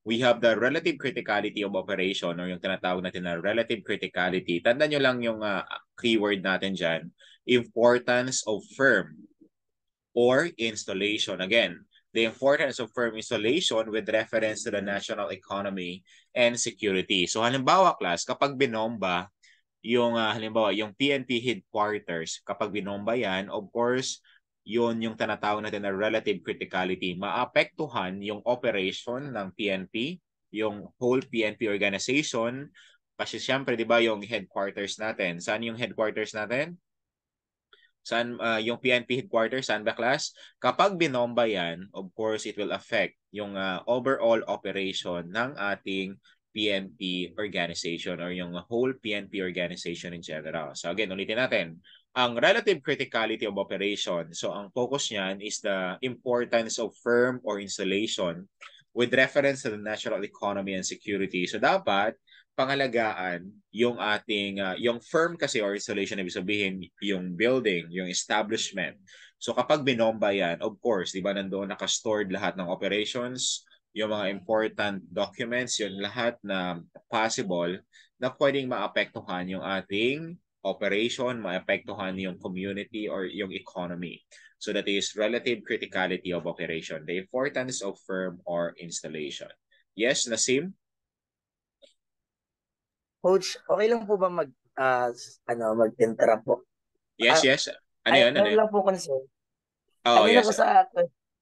We have the relative criticality of operation or yung tinatawag natin na relative criticality. Tandaan nyo lang yung uh, keyword natin dyan, importance of firm or installation. Again, the importance of firm installation with reference to the national economy and security. So halimbawa class, kapag binomba yung uh, halimbawa yung PNP headquarters, kapag binomba yan, of course, yon yung tinatawag natin na relative criticality. Maapektuhan yung operation ng PNP, yung whole PNP organization, kasi siyempre, di ba, yung headquarters natin. Saan yung headquarters natin? Saan, uh, yung PNP headquarters, saan ba class? Kapag binomba yan, of course, it will affect yung uh, overall operation ng ating PNP organization or yung whole PNP organization in general. So again, ulitin natin. Ang relative criticality of operation, so ang focus niyan is the importance of firm or installation with reference to the national economy and security. So dapat, pangalagaan yung ating uh, yung firm kasi or installation ibig sabihin yung building, yung establishment. So kapag binomba yan, of course, 'di ba nandoon naka-stored lahat ng operations, yung mga important documents, yung lahat na possible na pwedeng maapektuhan yung ating operation, maapektuhan yung community or yung economy. So that is relative criticality of operation, the importance of firm or installation. Yes, Nasim? Coach, okay lang po ba mag uh, ano mag-interrupt po? Yes, uh, yes. Ano yun? Ano, ano lang po sir. Oh, ano yes. Ako sa,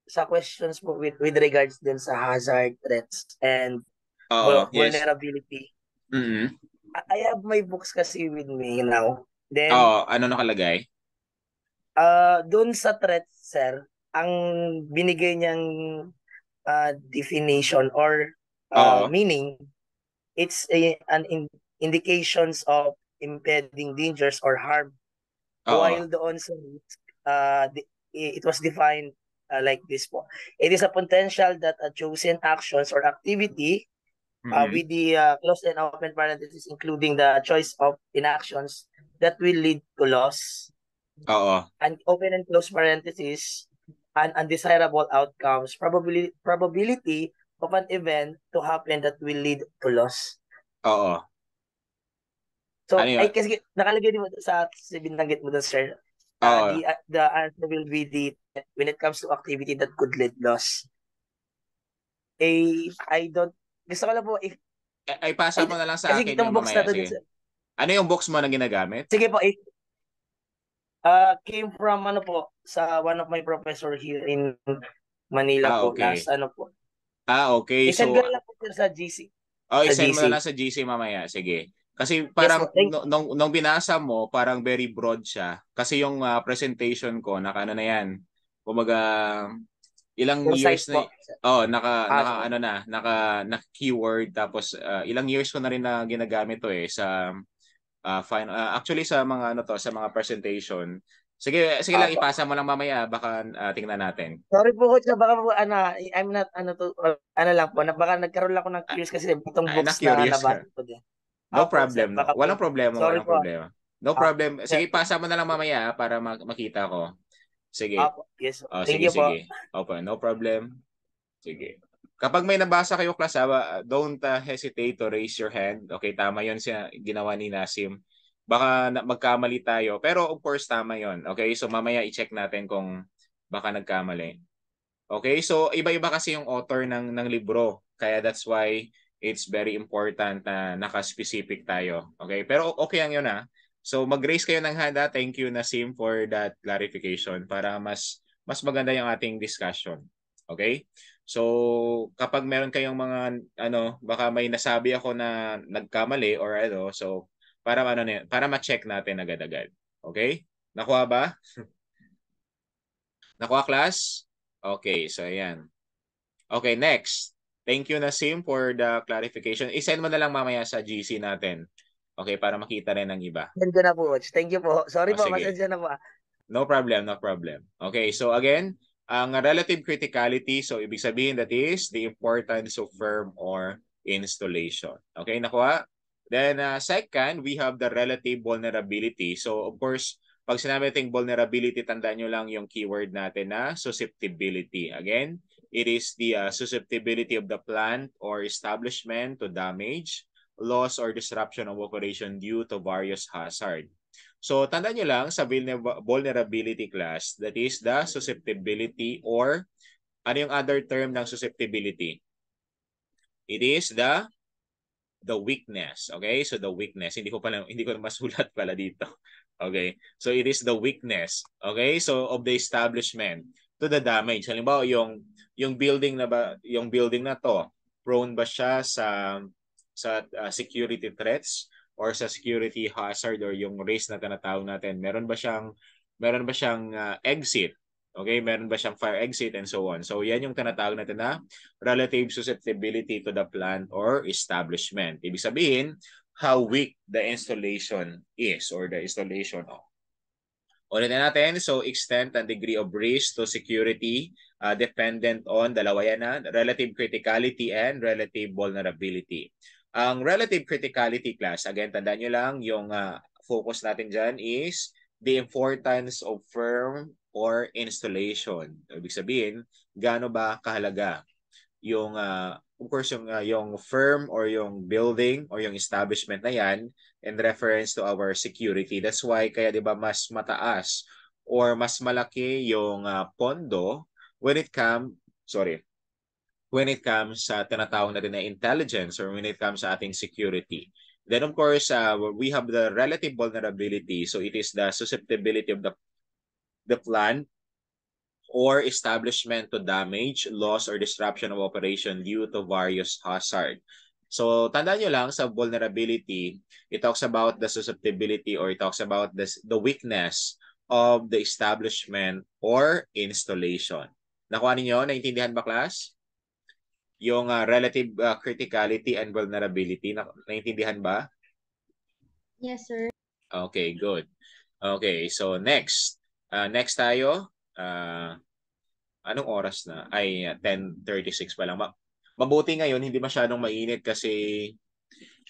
sa questions po with, with regards din sa hazard threats and oh, vulnerability. Yes. Mm-hmm. I, have my books kasi with me now. Then, oh, ano nakalagay? Uh, ah, doon sa threats, sir, ang binigay niyang uh, definition or uh, oh. meaning, it's a, an in, indications of impending dangers or harm. uh While the sa risk, uh, the it was defined uh, like this po. It is a potential that a chosen actions or activity mm-hmm. uh, with the uh, closed and open parentheses including the choice of inactions that will lead to loss. And open and close parentheses and undesirable outcomes, probability probability of an event to happen that will lead to loss. Oo. So, ano ay kasi nakalagay din mo sa binanggit mo dun, sir. Uh, oh. the, uh, the answer will be the when it comes to activity that could lead loss. Eh, I don't gusto ko lang po if ay, pasa mo na lang sa akin yung box mamaya. Na to, sige. Ano yung box mo na ginagamit? Sige po, eh, uh, came from ano po sa one of my professor here in Manila ah, po okay. last ano po. Ah, okay. I-send so, ko lang po sa GC. Oh, i-send mo na lang sa GC mamaya. Sige. Kasi parang yes, nung, nung, nung binasa mo, parang very broad siya. Kasi yung uh, presentation ko, naka ano na yan, kumbaga ilang Full years na oh naka ah, naka ano na naka naka keyword tapos uh, ilang years ko na rin na ginagamit to eh sa uh, ah, final uh, actually sa mga ano to sa mga presentation sige sige ah, lang ipasa mo lang mamaya baka uh, tingnan natin sorry po coach baka po ano I'm not ano to ano lang po na baka nagkaroon lang ako ng curious kasi itong books na nabasa ko din No ah, problem. Sir, walang problema, Sorry walang po. problema. No ah, problem. Sige, sir. mo na lang mamaya para makita ko. Sige. Ah, yes. Oh, Thank sige, you sige. Po. Okay, no problem. Sige. Kapag may nabasa kayo class, ah, don't uh, hesitate to raise your hand. Okay, tama yun sa ginawa ni Nasim. Baka magkamali tayo, pero of course tama 'yon. Okay, so mamaya i-check natin kung baka nagkamali. Okay, so iba-iba kasi yung author ng ng libro. Kaya that's why it's very important na naka-specific tayo. Okay? Pero okay ang yun ah. So mag-raise kayo ng handa. Ah. Thank you na Sim for that clarification para mas mas maganda yung ating discussion. Okay? So kapag meron kayong mga ano, baka may nasabi ako na nagkamali or ano, so para ano na yun, para ma-check natin agad-agad. Okay? Nakuha ba? (laughs) Nakuha class? Okay, so ayan. Okay, next. Thank you na Sim for the clarification. I-send mo na lang mamaya sa GC natin. Okay, para makita rin ng iba. Send ko na po, Coach. Thank you po. Sorry oh, po, masensya na po. Ah. No problem, no problem. Okay, so again, ang relative criticality, so ibig sabihin that is the importance of firm or installation. Okay, nakuha? Ah. Then uh, second, we have the relative vulnerability. So of course, pag sinabi natin vulnerability, tandaan nyo lang yung keyword natin na susceptibility. Again, It is the uh, susceptibility of the plant or establishment to damage, loss, or disruption of operation due to various hazard. So, tanda nyo lang sa vulnerability class, that is the susceptibility or ano yung other term ng susceptibility? It is the the weakness. Okay? So, the weakness. Hindi ko pala, hindi ko masulat (laughs) pala dito. Okay? So, it is the weakness. Okay? So, of the establishment to the damage. Halimbawa, yung yung building na ba yung building na to prone ba siya sa sa uh, security threats or sa security hazard or yung risk na tinatawag natin meron ba siyang meron ba siyang uh, exit okay meron ba siyang fire exit and so on so yan yung tinatawag natin na relative susceptibility to the plant or establishment ibig sabihin how weak the installation is or the installation of Ulitin natin, so extent and degree of risk to security uh, dependent on, dalawa yan na, relative criticality and relative vulnerability. Ang relative criticality class, again, tandaan nyo lang, yung uh, focus natin dyan is the importance of firm or installation. Ibig sabihin, gaano ba kahalaga yung uh, of course yung uh, yung firm or yung building or yung establishment na yan in reference to our security. That's why kaya 'di ba mas mataas or mas malaki yung uh, pondo when it comes, sorry, when it comes sa uh, tinatawag natin na intelligence or when it comes sa ating security. Then of course, uh, we have the relative vulnerability. So it is the susceptibility of the the plan or establishment to damage, loss, or disruption of operation due to various hazard. So, tandaan nyo lang sa vulnerability, it talks about the susceptibility or it talks about the, the weakness of the establishment or installation. Nakuha ninyo? Naintindihan ba class? Yung uh, relative uh, criticality and vulnerability. Na naintindihan ba? Yes, sir. Okay, good. Okay, so next. Uh, next tayo. Uh, anong oras na? Ay, uh, 10.36 pa lang. Ma mabuti ngayon, hindi masyadong mainit kasi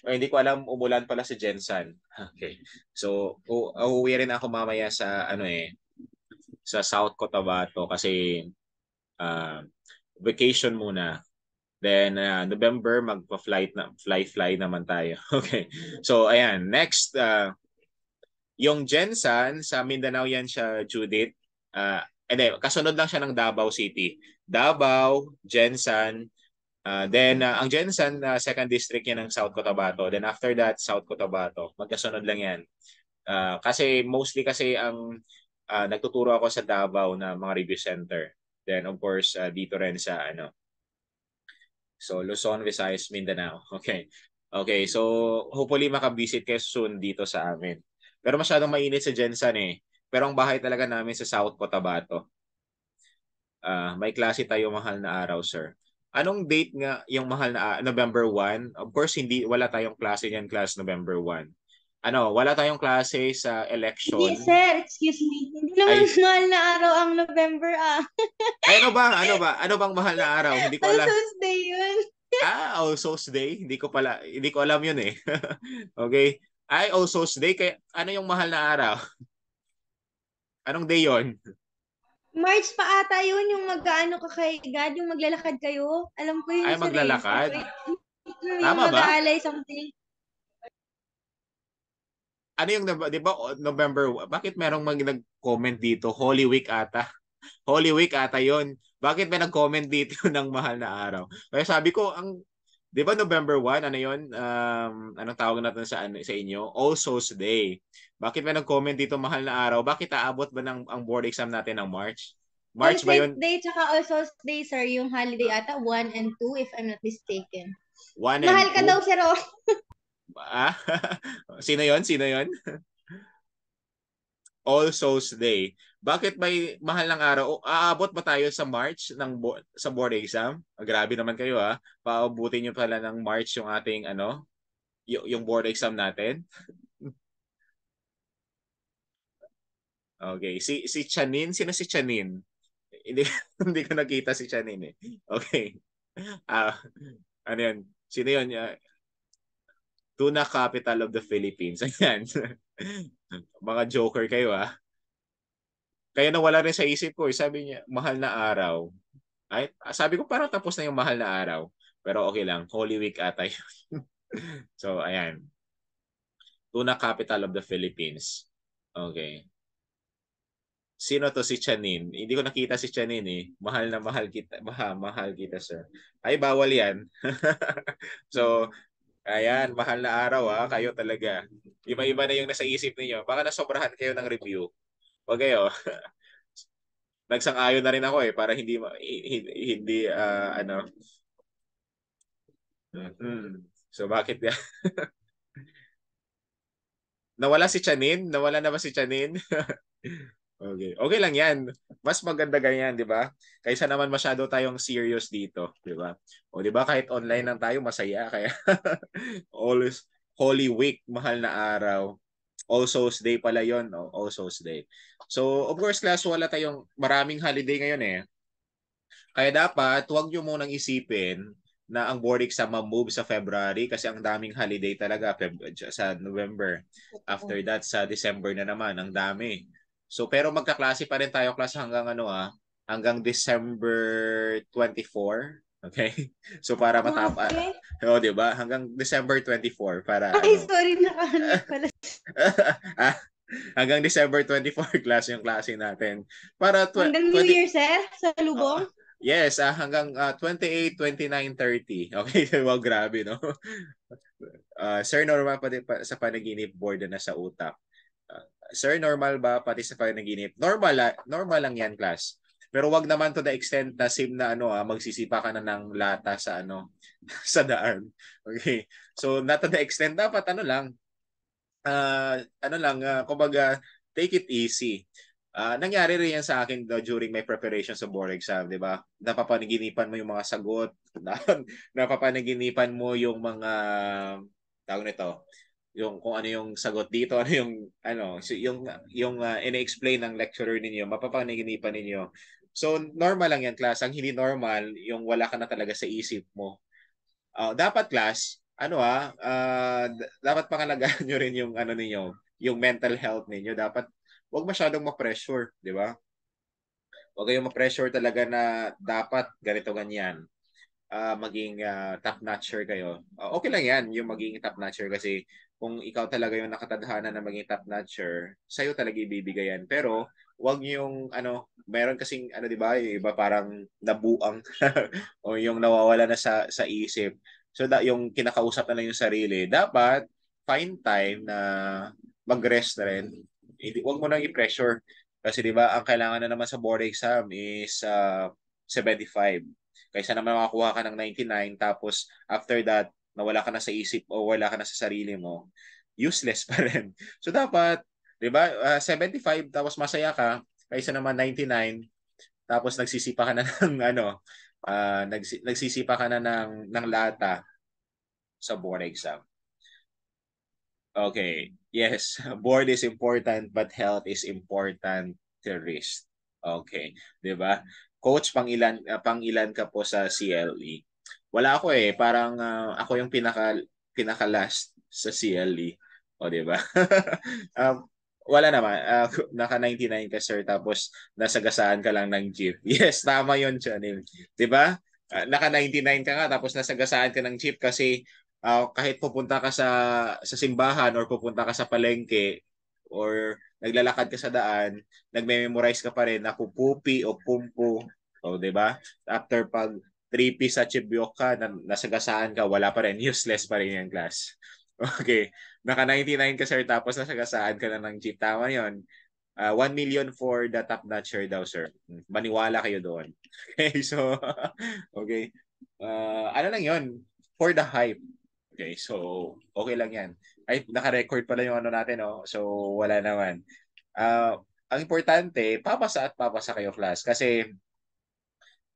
or eh, hindi ko alam umulan pala si Jensen. (laughs) Okay. So, uuwi rin ako mamaya sa ano eh sa South Cotabato kasi uh, vacation muna. Then uh, November magpa-flight na fly fly naman tayo. (laughs) Okay. So ayan, next uh, yung Jensen sa Mindanao yan siya Judith. Uh, and then, kasunod lang siya ng Davao City. Davao, Jensen, uh, then uh, ang Jensen uh, second district yan ng South Cotabato. Then after that South Cotabato. Magkasunod lang yan. Uh, kasi mostly kasi ang uh, nagtuturo ako sa Davao na mga review center. Then of course uh, dito rin sa ano. So Luzon, Visayas, Mindanao. (laughs) Okay. Okay, so hopefully makabisit kayo soon dito sa amin. Pero masyadong mainit sa Jensan eh. Pero ang bahay talaga namin sa South Cotabato. Uh, may klase tayo mahal na araw, sir. Anong date nga yung mahal na ah, November 1? Of course, hindi wala tayong klase niyan class November 1 ano, wala tayong klase sa election. Hindi, sir. Excuse me. Hindi naman Ay, mahal na araw ang November, ah. Ay, ano ba? Ano ba? Ano bang mahal na araw? Hindi ko ano, alam. All Day yun. (laughs) ah, oh, Souls Day? Hindi ko pala, hindi ko alam yun eh. (laughs) okay. Ay, All oh, Souls Day. Kaya, ano yung mahal na araw? (laughs) Anong day yon? March pa ata yun, yung mag-ano ka kay God, yung maglalakad kayo. Alam ko yun. Ay, eh. maglalakad? Eh. Tama ba? Mag-aalay something ano yung, di ba, November, bakit merong mag nag-comment dito? Holy Week ata. (laughs) Holy Week ata yon Bakit may nag-comment dito (laughs) ng mahal na araw? Kaya sabi ko, ang, di ba November 1, ano yon Um, anong tawag natin sa, ano, sa inyo? All Souls Day. Bakit may nag-comment dito mahal na araw? Bakit aabot ba ng, ang board exam natin ng March? March All ba yun? Day tsaka All Souls Day, sir. Yung holiday ata, 1 and 2, if I'm not mistaken. One mahal ka two? daw, sir. Oh. (laughs) Ah? (laughs) Sino yon? Sino yon? All Souls Day. Bakit may mahal ng araw? aabot ba tayo sa March ng bo- sa board exam? Ah, grabe naman kayo ha. Ah. Paabutin niyo pala ng March yung ating ano, y- yung board exam natin. (laughs) okay, si si Chanin, sino si Chanin? Hindi (laughs) hindi ko nakita si Chanin eh. Okay. Ah, uh, ano yan? Sino yun? Ah, Tuna capital of the Philippines. (laughs) Ayan. Mga joker kayo ah. Kaya nawala rin sa isip ko. Eh. Sabi niya, mahal na araw. Ay, sabi ko parang tapos na yung mahal na araw. Pero okay lang. Holy Week ata yun. (laughs) so, ayan. Tuna capital of the Philippines. Okay. Sino to si Chanin? Hindi ko nakita si Chanin eh. Mahal na mahal kita. Maha, mahal kita sir. Ay, bawal yan. (laughs) so, Ayan, mahal na araw ha, ah. kayo talaga. Iba-iba na yung nasa isip niyo. Baka nasobrahan kayo ng review. Huwag kayo. (laughs) Nagsang-ayon na rin ako eh para hindi hindi uh, ano. Mm-hmm. So bakit yan? (laughs) nawala si Chanin? Nawala na ba si Chanin? (laughs) Okay. Okay lang yan. Mas maganda ganyan, di ba? Kaysa naman masyado tayong serious dito, di ba? O di ba kahit online lang tayo, masaya. (laughs) Kaya always Holy Week, mahal na araw. All Souls Day pala yon no? All Souls Day. So, of course, class, wala tayong maraming holiday ngayon eh. Kaya dapat, huwag nyo munang isipin na ang board exam move sa February kasi ang daming holiday talaga Feb- sa November. After that, sa December na naman, ang dami. So pero magkaklase pa rin tayo class hanggang ano ah, hanggang December 24. Okay? (laughs) So para matapa. Okay. (laughs) Oh, 'di ba? Hanggang December 24 para Ay, ano, sorry na (laughs) pala. Ah, hanggang December 24 class yung klase natin. Para tw- hanggang 20... Year, sir, sa lubong. Uh, yes, ah, hanggang uh, 28, 29, 30. Okay, wow, grabe, no? Uh, sir, normal pa pa, sa panaginip board na sa utak sir, normal ba pati sa panaginip? Normal, normal lang yan, class. Pero wag naman to the extent na same na ano ah, magsisipa ka na ng lata sa ano (laughs) sa daan. Okay. So not to the extent dapat ano lang uh, ano lang uh, kumbaga take it easy. Uh, nangyari rin yan sa akin do, during my preparation sa board exam, di ba? Napapanaginipan mo yung mga sagot, (laughs) napapanaginipan mo yung mga tawag nito, yung kung ano yung sagot dito, (laughs) ano yung ano, so yung yung uh, ini-explain ng lecturer ninyo, mapapanaginipan ninyo. So normal lang yan class, ang hindi normal yung wala ka na talaga sa isip mo. Uh, dapat class, ano ah, uh, dapat pangalagaan (laughs) niyo rin yung ano niyo, yung mental health niyo. Dapat wag masyadong ma-pressure, di ba? Wag kayong ma-pressure talaga na dapat ganito ganyan uh, maging uh, top notcher kayo. Uh, okay lang 'yan, yung maging top notcher kasi kung ikaw talaga yung nakatadhana na maging top notcher, sa'yo talaga ibibigay yan. Pero, wag yung, ano, meron kasing, ano, di ba, yung iba parang nabuang (laughs) o yung nawawala na sa, sa isip. So, da, yung kinakausap na lang yung sarili. Dapat, find time na mag-rest na rin. Hindi, wag mo nang i-pressure. Kasi, di ba, ang kailangan na naman sa board exam is uh, ah, 75. Kaysa naman makakuha ka ng 99, tapos after that, na wala ka na sa isip o wala ka na sa sarili mo, useless (laughs) pa rin. So dapat, 'di ba? Uh, ah, 75 tapos masaya ka kaysa naman 99 tapos nagsisipa ka na (laughs) ng ano, uh, ah, nags- nagsisipa ka na ng ng lata sa board exam. Okay. Yes, (laughs) board is important but health is important to risk. Okay, 'di ba? Coach, pang ilan uh, pang ilan ka po sa CLE? wala ako eh. Parang uh, ako yung pinaka, pinaka last sa CLE. O, di ba? (laughs) um, wala naman. Uh, (laughs) naka 99 ka, sir. Tapos, nasagasaan ka lang ng jeep. (laughs) Yes, tama yun, Chanel. Di ba? Uh, naka 99 ka nga, tapos nasagasaan ka ng jeep kasi uh, kahit pupunta ka sa, sa simbahan or pupunta ka sa palengke or naglalakad ka sa daan, nagme-memorize ka pa rin na pupupi o pumpo. O, di ba? After pag 3P sa Chibuyok ka, na, nasagasaan ka, wala pa rin. Useless pa rin yung class. (laughs) Okay. Naka 99 ka sir, tapos nasagasaan ka na ng jeep. Tama yon Uh, 1 million for the top notcher daw sir. Maniwala kayo doon. (laughs) Okay, so, (laughs) okay. Uh, ano lang yon For the hype. Okay, so, okay lang yan. Ay, naka-record pala yung ano natin, no? So, wala naman. Uh, ang importante, papasa at papasa kayo class. Kasi,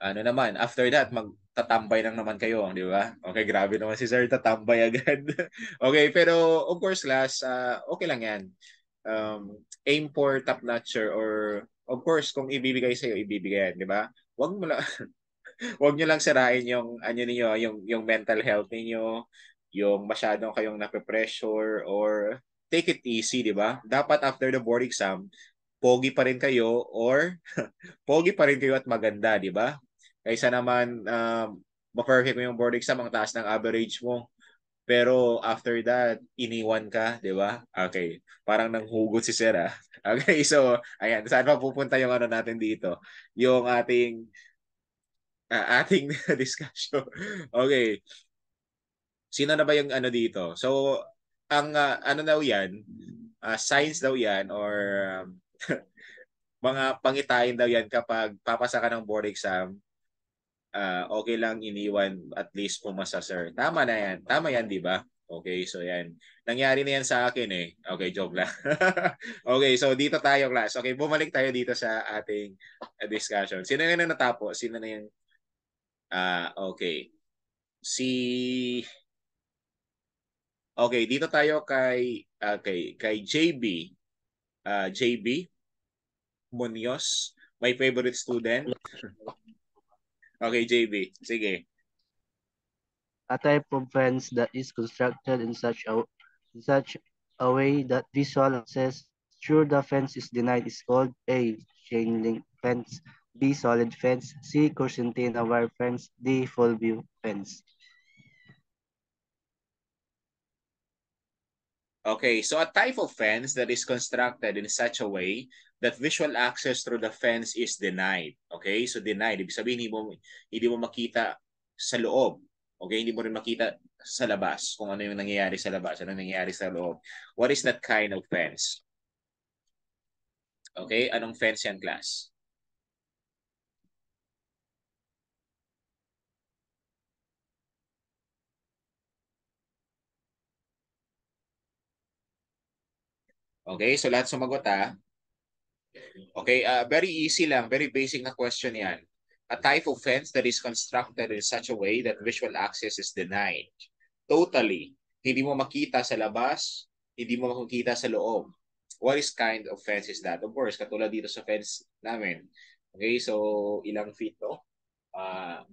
ano naman, after that, magtatambay lang naman kayo, di ba? Okay, grabe naman si Sir, tatambay agad. (laughs) okay, pero of course, last, uh, okay lang yan. Um, aim for top notcher or of course, kung ibibigay sa'yo, ibibigay yan, di ba? Huwag mo lang, huwag (laughs) niyo lang sirain yung ano niyo yung yung mental health niyo yung masyadong kayong nape-pressure or take it easy, di ba? Dapat after the board exam, pogi pa rin kayo or (laughs) pogi pa rin kayo at maganda, di ba? Kaysa naman um, ma-perfect mo yung board exam, ang taas ng average mo. Pero after that, iniwan ka, di ba? Okay. Parang nanghugot si Sera. Ah. (laughs) Okay, so, ayan. Saan pa pupunta yung ano natin dito? Yung ating uh, ating (laughs) discussion. Okay. Sino na ba yung ano dito? So, ang uh, ano daw yan, uh, science daw yan or um, mga pangitain daw yan kapag papasa ka ng board exam, uh, okay lang iniwan at least pumasa sir. Tama na yan. Tama yan, di ba? Okay, so yan. Nangyari na yan sa akin eh. Okay, joke lang. (laughs) okay, so dito tayo class. Okay, bumalik tayo dito sa ating discussion. Sino na natapo? Sino na yung... Uh, okay. Si... Okay, dito tayo kay... Okay, ah, kay JB. Uh, JB, Munoz, my favorite student. Okay, JB. Sige. A type of fence that is constructed in such a in such a way that visual access through the fence is denied is called A. Chain link fence B. Solid fence C. Corsentina wire fence D. Full view fence Okay, so a type of fence that is constructed in such a way that visual access through the fence is denied. Okay, so denied. Ibig sabihin, hindi mo, hindi mo makita sa loob. Okay, hindi mo rin makita sa labas kung ano yung nangyayari sa labas, ano nangyayari sa loob. What is that kind of fence? Okay, anong fence yan, class? Okay, so lahat sumagot ha. Ah. Okay, uh, very easy lang, very basic na question yan. A type of fence that is constructed in such a way that visual access is denied. Totally. Hindi mo makita sa labas, hindi mo makikita sa loob. What is kind of fence is that? Of course, katulad dito sa fence namin. Okay, so ilang feet to? Uh,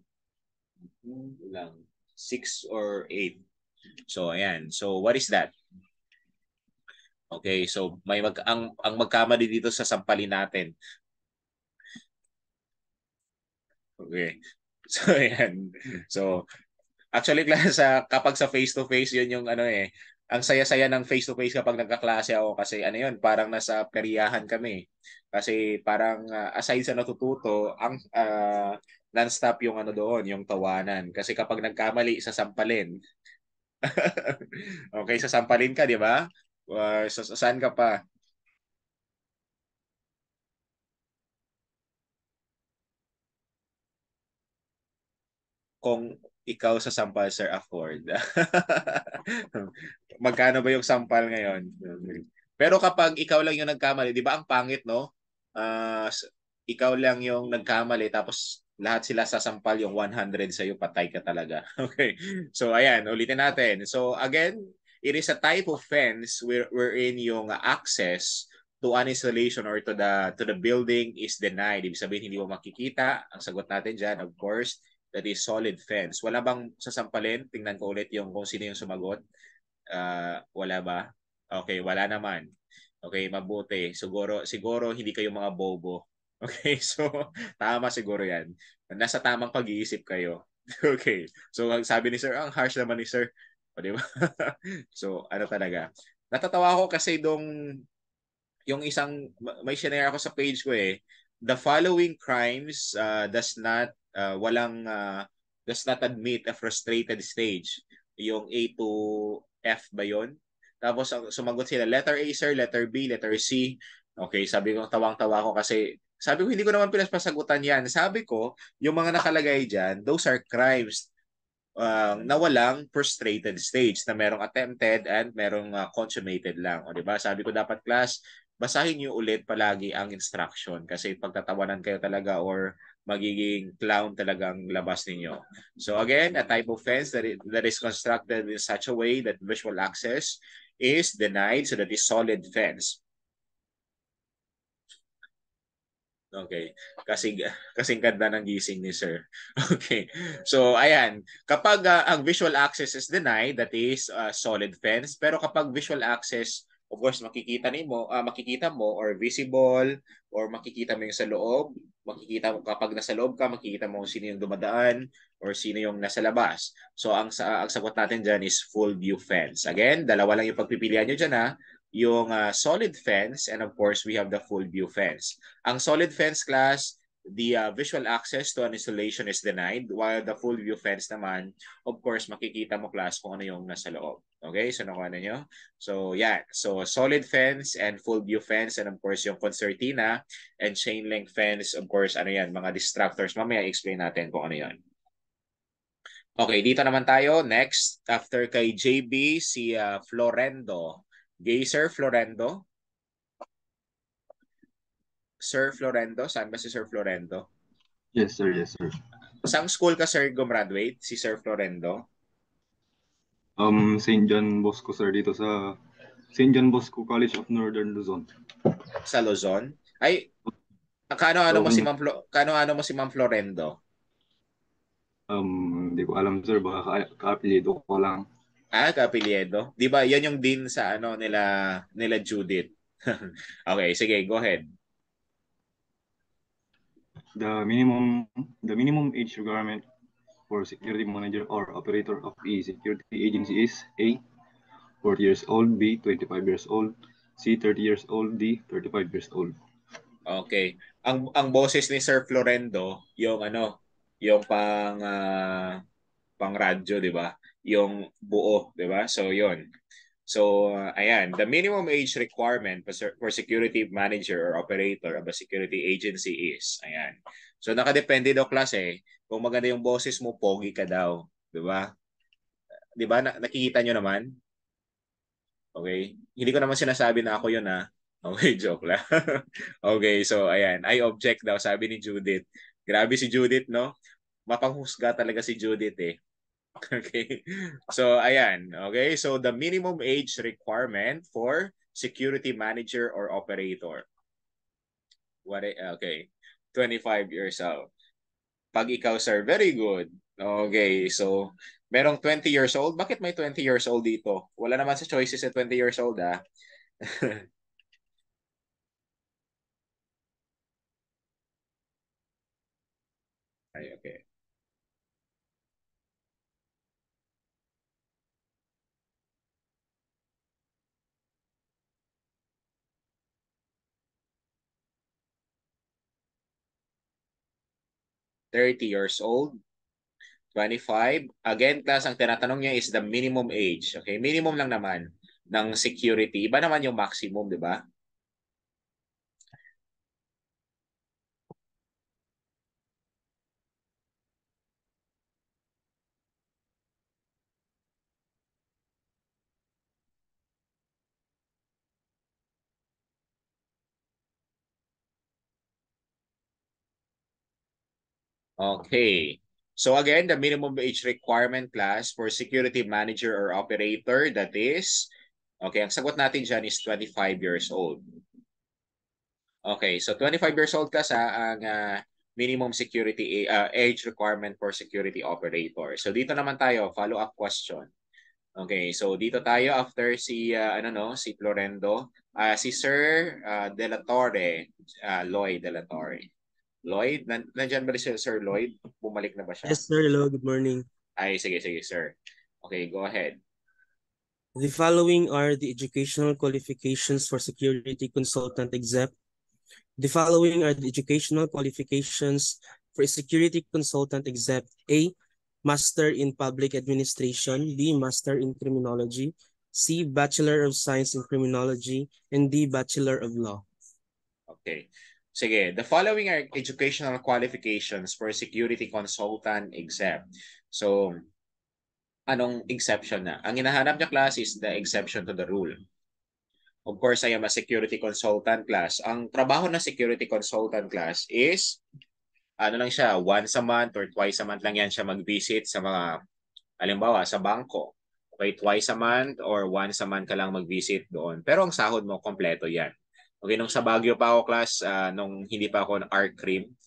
ilang? Six or eight. So, ayan. So, what is that? Okay, so may mag ang ang magkamali dito sa sampalin natin. Okay. (laughs) So ayan. So actually class sa kapag sa face to face 'yun yung ano eh. Ang saya-saya ng face to face kapag nagkaklase ako kasi ano 'yun, parang nasa periyahan kami. Kasi parang uh, aside sa natututo, ang uh, non-stop yung ano doon, yung tawanan. Kasi kapag nagkamali sa sampalin, (laughs) okay, sasampalin ka, di ba? Uh, sa, saan ka pa? Kung ikaw sa sampal, Sir Afford. (laughs) Magkano ba yung sampal ngayon? Pero kapag ikaw lang yung nagkamali, di ba ang pangit, no? Uh, ikaw lang yung nagkamali tapos lahat sila sasampal yung 100 sa'yo, patay ka talaga. (laughs) okay. So, ayan, ulitin natin. So, again, it is a type of fence where wherein yung access to an installation or to the to the building is denied. Ibig sabihin hindi mo makikita. Ang sagot natin diyan of course that is solid fence. Wala bang sasampalin? Tingnan ko ulit yung kung sino yung sumagot. Uh, wala ba? Okay, wala naman. Okay, mabuti. Siguro siguro hindi kayo mga bobo. (laughs) Okay, so tama siguro 'yan. Nasa tamang pag-iisip kayo. (laughs) Okay. So ang sabi ni sir, ang harsh naman ni sir. O, di ba? (laughs) so, ano talaga. Natatawa ako kasi dong yung isang, may share ako sa page ko eh, the following crimes uh, does not, uh, walang, uh, does not admit a frustrated stage. Yung A to F ba yon Tapos sumagot sila, letter A sir, letter B, letter C. Okay, sabi ko, tawang-tawa ko kasi sabi ko, hindi ko naman pinaspasagutan yan. Sabi ko, yung mga nakalagay dyan, those are crimes uh, um, nawalang frustrated stage na merong attempted and merong uh, consummated lang. O, di ba? Sabi ko dapat class, basahin niyo ulit palagi ang instruction kasi pagtatawanan kayo talaga or magiging clown talaga ang labas ninyo. So again, a type of fence that, it, that is constructed in such a way that visual access is denied so that is solid fence. Okay. Kasi (laughs) kasi ganda ng gising ni sir. (laughs) Okay. So ayan, kapag uh, ang visual access is denied, that is uh, solid fence, pero kapag visual access of course makikita ni mo, uh, makikita mo or visible or makikita mo yung sa loob, makikita mo kapag nasa loob ka, makikita mo sino yung dumadaan or sino yung nasa labas. So ang sa ang sagot natin diyan is full view fence. Again, dalawa lang yung pagpipilian niyo diyan ha yung uh, solid fence and of course we have the full view fence. Ang solid fence class, the uh, visual access to an installation is denied while the full view fence naman, of course makikita mo class kung ano yung nasa loob. Okay, so nakuha na nyo. So yeah, so solid fence and full view fence and of course yung concertina and chain link fence, of course ano yan, mga distractors. Mamaya explain natin kung ano yan. Okay, dito naman tayo. Next, after kay JB, si uh, Florendo. Gay Sir Florendo. Sir Florendo? Saan ba si Sir Florendo? Yes, sir. Yes, sir. Saan school ka, sir, gumraduate? Si Sir Florendo? Um, St. John Bosco, sir, dito sa St. John Bosco College of Northern Luzon. Sa Luzon? Ay, kano-ano um, mo si Ma'am Flo- kano-ano mo si Ma'am Florendo? Um, hindi ko alam, sir. Baka ka-apelido ko lang. Ah, Capiliedo. 'Di ba? 'Yan yung din sa ano nila nila Judith. (laughs) okay, sige, go ahead. The minimum the minimum age requirement for security manager or operator of a security agency is A 40 years old, B 25 years old, C 30 years old, D 35 years old. Okay. Ang ang boses ni Sir Florendo, yung ano, yung pang uh, pang radyo, 'di ba? yung buo, di ba? So, yon So, uh, ayan, the minimum age requirement for security manager or operator of a security agency is, ayan. So, nakadepende daw klase, kung maganda yung boses mo, pogi ka daw, di ba? Di ba, Na- nakikita nyo naman? Okay? Hindi ko naman sinasabi na ako yun, ha? Ah. (laughs) Okay, joke lang. (laughs) okay, so ayan, I object daw, sabi ni Judith. Grabe si Judith, no? Mapanghusga talaga si Judith, eh. (laughs) Okay. So, ayan. Okay. So, the minimum age requirement for security manager or operator. What? Okay. 25 years old. Pag ikaw, sir, very good. Okay. So, merong 20 years old. Bakit may 20 years old dito? Wala naman sa choices sa 20 years old, ah. (laughs) Ay, okay. 30 years old, 25. Again, class, ang tinatanong niya is the minimum age. Okay, minimum lang naman ng security. Iba naman yung maximum, di ba? Okay. So again, the minimum age requirement class for security manager or operator, that is, okay, ang sagot natin dyan is 25 years old. Okay, so 25 years old class ha, ang uh, minimum security uh, age requirement for security operator. So dito naman tayo, follow-up question. Okay, so dito tayo after si uh, ano no, si Florendo, uh, si Sir uh, De La Torre, uh, Loy De La Torre. Lloyd? Nan nandyan ba si Sir Lloyd? Bumalik na ba siya? Yes, sir. Hello, good morning. Ay, sige, sige, sir. Okay, go ahead. The following are the educational qualifications for security consultant exempt. The following are the educational qualifications for security consultant exempt: A. Master in Public Administration. B. Master in Criminology. C. Bachelor of Science in Criminology. And D. Bachelor of Law. Okay. Sige, the following are educational qualifications for security consultant exam. So, anong exception na? Ang hinahanap niya class is the exception to the rule. Of course, I am a security consultant class. Ang trabaho ng security consultant class is, ano lang siya, once a month or twice a month lang yan siya mag-visit sa mga, alimbawa, sa bangko. Okay, twice a month or once a month ka lang mag-visit doon. Pero ang sahod mo, kompleto yan. Okay, nung sa Baguio pa ako class, uh, nung hindi pa ako ng art cream,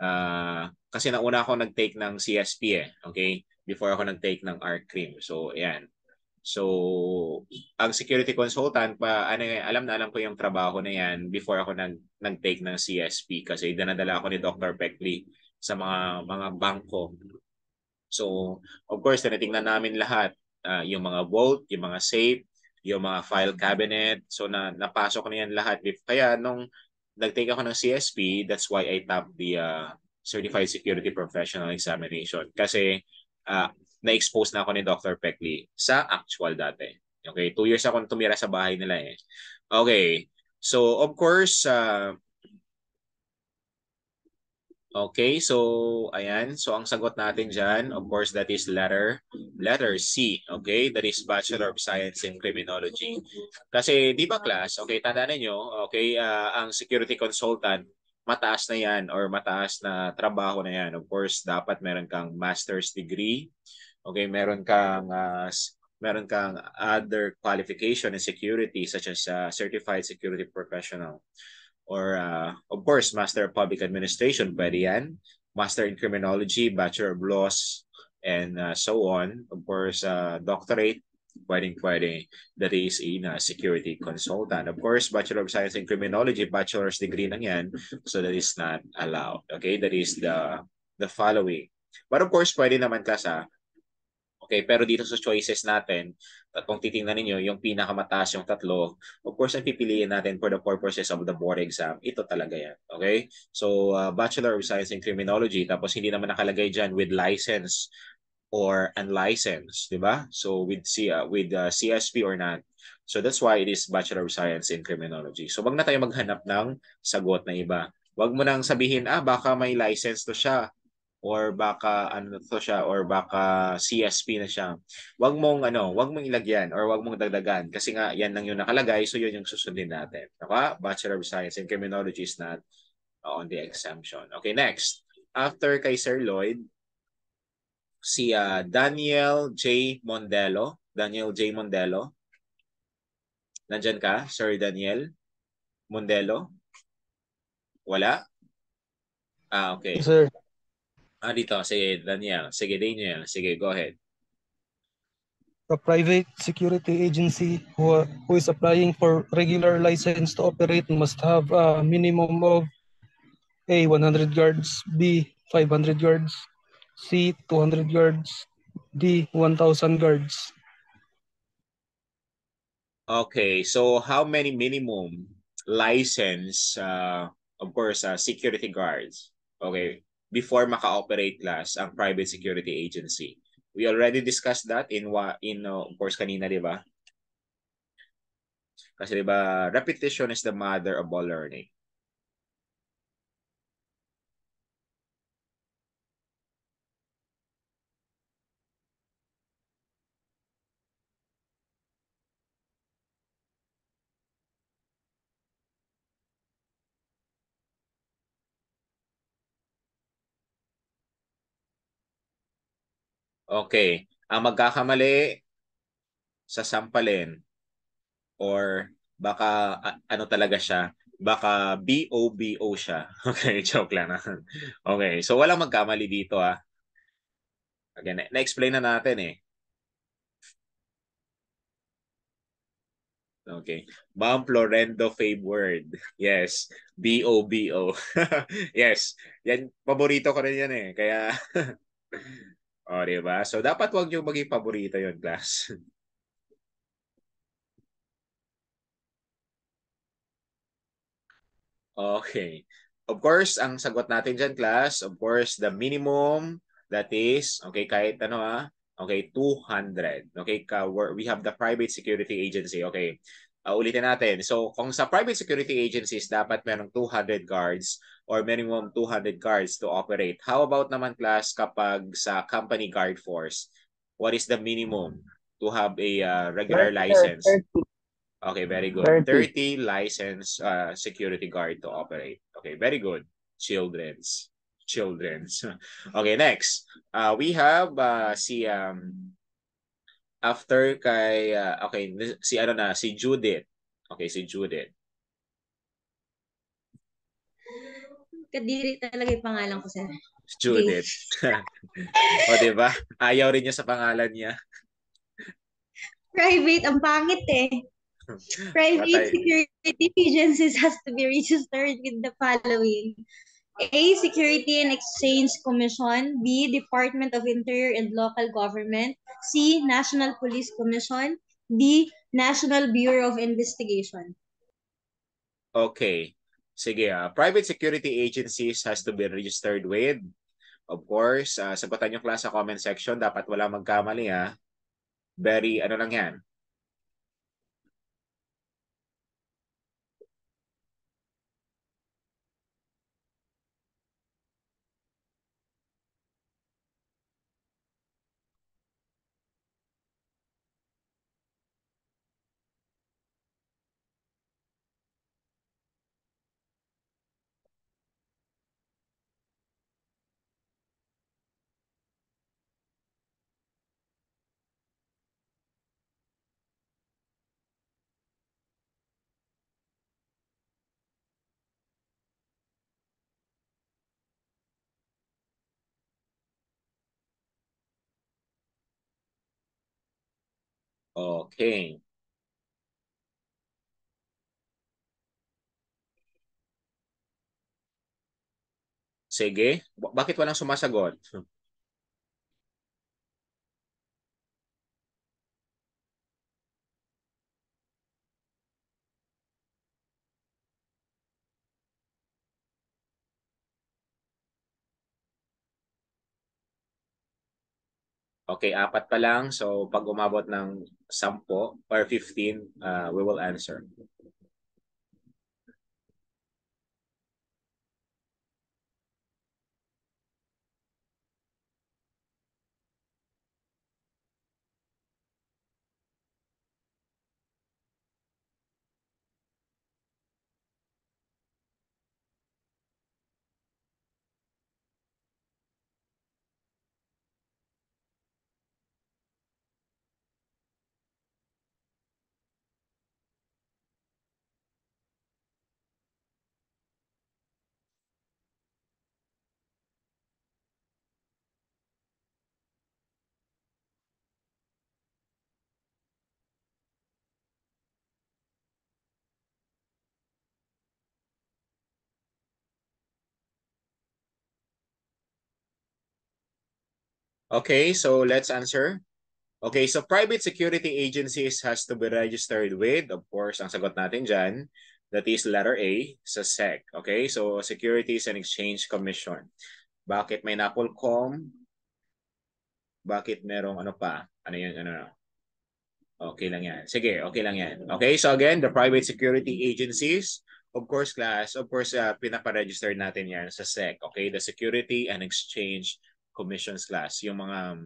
uh, kasi nauna ako nag-take ng CSP eh, okay? Before ako nag-take ng art cream. So, ayan. So, ang security consultant pa ano eh, alam na alam ko yung trabaho na yan before ako nag nag-take ng CSP kasi dinadala ako ni Dr. Peckley sa mga mga bangko. So, of course, tinitingnan namin lahat uh, yung mga vault, yung mga safe, yung mga file cabinet. So na napasok na yan lahat. Kaya nung nag-take ako ng CSP, that's why I topped the uh, Certified Security Professional Examination. Kasi uh, na-expose na ako ni Dr. Peckley sa actual dati. Okay, two years ako tumira sa bahay nila eh. Okay, so of course, uh, Okay, so ayan. So ang sagot natin dyan, of course, that is letter, letter C. Okay, that is Bachelor of Science in Criminology. Kasi di ba class, okay, tandaan niyo, okay, uh, ang security consultant, mataas na yan or mataas na trabaho na yan. Of course, dapat meron kang master's degree. Okay, meron kang uh, meron kang other qualification in security such as uh, certified security professional or uh, of course, Master of Public Administration, by the end Master in Criminology, Bachelor of Laws, and uh, so on. Of course, uh, doctorate, pwedeng pwede that is in a uh, security consultant. Of course, Bachelor of Science in Criminology, bachelor's degree lang yan. So that is not allowed. Okay, that is the the following. But of course, pwede naman ka sa Okay, pero dito sa choices natin, kung titingnan ninyo, yung pinakamataas yung tatlo, of course, ang pipiliin natin for the purposes of the board exam, ito talaga yan. Okay? So, uh, Bachelor of Science in Criminology, tapos hindi naman nakalagay dyan with license or unlicensed, di ba? So, with, C, uh, with uh, CSP or not. So, that's why it is Bachelor of Science in Criminology. So, wag na tayo maghanap ng sagot na iba. Wag mo nang sabihin, ah, baka may license to siya or baka ano to siya or baka CSP na siya. Huwag mong ano, huwag mong ilagyan or huwag mong dagdagan kasi nga yan lang yung nakalagay so yun yung susundin natin. Okay? Diba? Bachelor of Science in Criminology is not on the exemption. Okay, next. After kay Sir Lloyd, si uh, Daniel J. Mondelo. Daniel J. Mondelo. Nandyan ka, Sir Daniel Mondelo? Wala? Ah, okay. Yes, sir. Ah, Sige, Daniel. Sige, Daniel. Sige, go ahead. A private security agency who, who is applying for regular license to operate must have a minimum of A, 100 yards, B, 500 yards, C, 200 yards, D, 1,000 yards. Okay, so how many minimum license, uh, of course, uh, security guards? Okay, before maka-operate last ang private security agency. We already discussed that in in uh, of course kanina, 'di ba? Kasi 'di ba, repetition is the mother of all learning. Okay. Ang magkakamali sa sampalin or baka ano talaga siya, baka BOBO siya. (laughs) Okay, joke lang. (laughs) okay, so walang magkamali dito ah. Again, na- explain na natin eh. Okay. Ma'am Florendo fave word. Yes. B-O-B-O. (laughs) yes. Yan, paborito ko rin yan eh. Kaya o, oh, di ba? So, dapat wag nyo maging paborito yon class. (laughs) okay. Of course, ang sagot natin dyan, class, of course, the minimum that is, okay, kahit ano ah, okay, 200. Okay, we have the private security agency. Okay, uh, ulitin natin. So, kung sa private security agencies, dapat merong 200 guards or minimum 200 guards to operate. How about naman, class, kapag sa company guard force, what is the minimum to have a uh, regular 30, license? 30. Okay, very good. 30, 30 license uh, security guard to operate. Okay, very good. Children's. Children's. (laughs) okay, next. Uh, we have uh, si um, after kay uh, okay si ano na si Judith. Okay, si Judith. Kadiri talaga yung pangalan ko, sir. Judith. (laughs) o, di ba? Ayaw rin niya sa pangalan niya. Private, ang pangit eh. (laughs) Private Patay. security agencies has to be registered with the following. A. Security and Exchange Commission. B. Department of Interior and Local Government. C. National Police Commission. D. National Bureau of Investigation. Okay. Sige, uh, private security agencies has to be registered with. Of course, uh, sagutan yung class sa comment section. Dapat wala magkamali ha. Ah. Very, ano lang yan, Okay. Sige. Bakit walang sumasagot? Okay, apat pa lang. So pag umabot ng 10 or 15, uh, we will answer. Okay, so let's answer. Okay, so private security agencies has to be registered with, of course, ang sagot natin dyan, that is letter A sa SEC. Okay, so Securities and Exchange Commission. Bakit may NAPOLCOM? Bakit merong ano pa? Ano yan? Ano, ano? Okay lang yan. Sige, okay lang yan. Okay, so again, the private security agencies, of course, class, of course, uh, pinaparegister natin yan sa SEC. Okay, the Security and Exchange commissions class, yung mga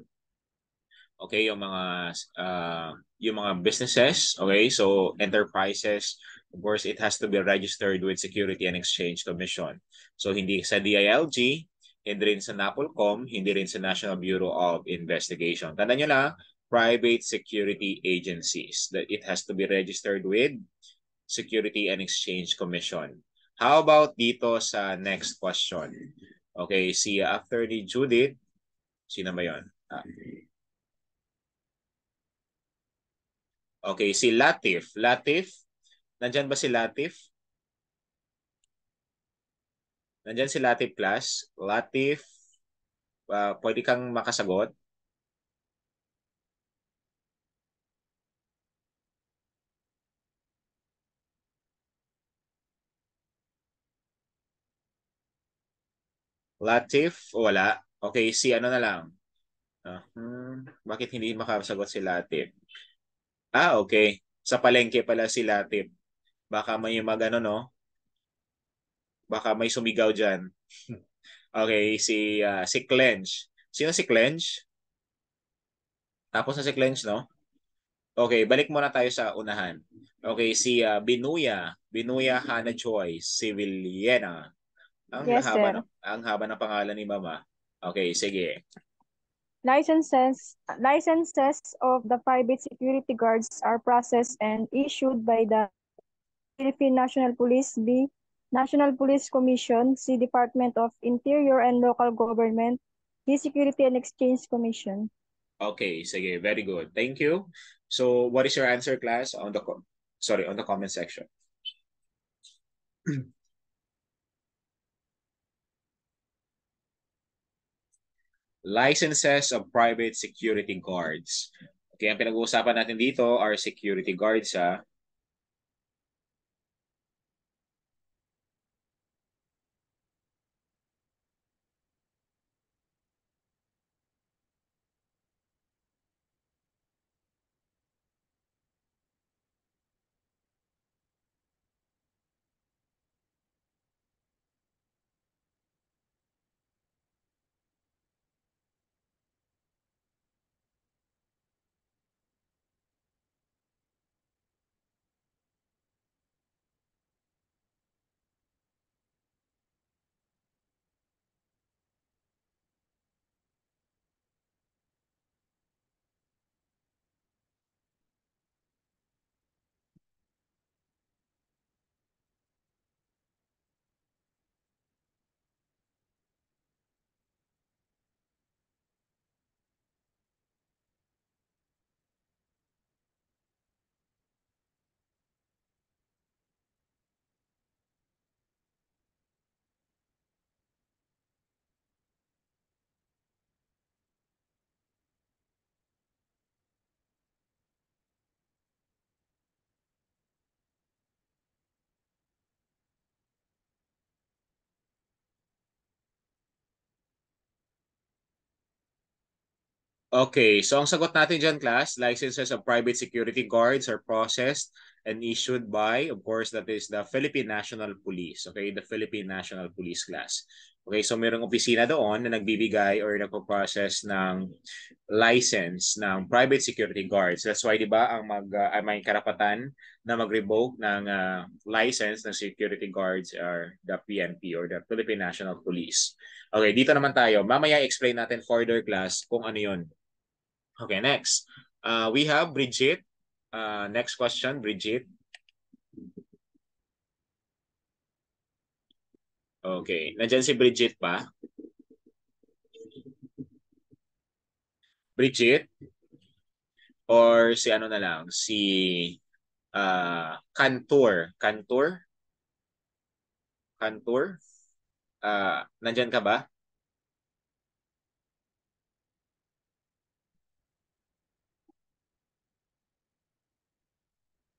okay, yung mga uh, yung mga businesses, okay? So enterprises, of course, it has to be registered with Security and Exchange Commission. So hindi sa DILG, hindi rin sa NAPOLCOM, hindi rin sa National Bureau of Investigation. Tanda nyo na, private security agencies that it has to be registered with Security and Exchange Commission. How about dito sa next question? Okay, see after Attorney Judith, Sino ba yun? Ah. Okay, si Latif. Latif? Nandyan ba si Latif? Nandyan si Latif class. Latif, uh, pwede kang makasagot. Latif, wala. Okay, si ano na lang. Uh, hmm, bakit hindi makasagot si Latip? Ah, okay. Sa palengke pala si Latip. Baka may mag ano, no? Baka may sumigaw dyan. okay, si, uh, si Clench. Sino si Clench? Tapos na si Clench, no? Okay, balik muna tayo sa unahan. Okay, si uh, Binuya. Binuya Hannah Joyce. Si Villena. Ang yes, haba sir. ng ang haba ng pangalan ni Mama. Okay, sige. Licenses, licenses of the private security guards are processed and issued by the Philippine National Police, B, National Police Commission, C, Department of Interior and Local Government, D, Security and Exchange Commission. Okay, sige. Very good. Thank you. So, what is your answer, class, on the sorry, on the comment section? (clears throat) licenses of private security guards. Okay, ang pinag-uusapan natin dito are security guards ha. Ah. Okay, so ang sagot natin dyan, class, licenses of private security guards are processed and issued by, of course, that is the Philippine National Police. Okay, the Philippine National Police class. Okay, so mayroong opisina doon na nagbibigay or nagpo-process ng license ng private security guards. That's why, di ba, ang mag, uh, may karapatan na mag-revoke ng uh, license ng security guards are the PNP or the Philippine National Police. Okay, dito naman tayo. Mamaya explain natin further class kung ano yun Okay, next. Uh, we have Bridget. Uh, next question, Bridget. Okay, nandiyan si Bridget pa. Bridget? Or si ano na lang, si uh, Cantor. Cantor? Cantor? Uh, nandiyan ka ba?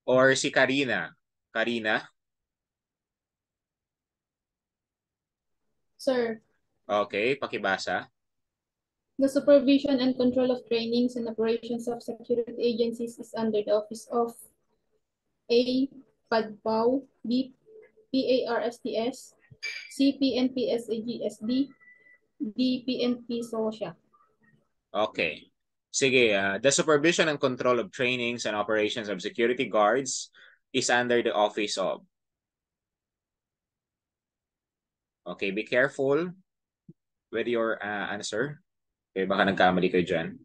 Or si Karina? Karina? Sir. Okay, pakibasa. The supervision and control of trainings and operations of security agencies is under the office of A. PADPAW, B. PARSTS, C. PNPSAGSD, D. PNP SOSIA. Okay. Sige, uh, the supervision and control of trainings and operations of security guards is under the office of. Okay, be careful with your uh, answer. Okay, baka nagkamali kayo dyan.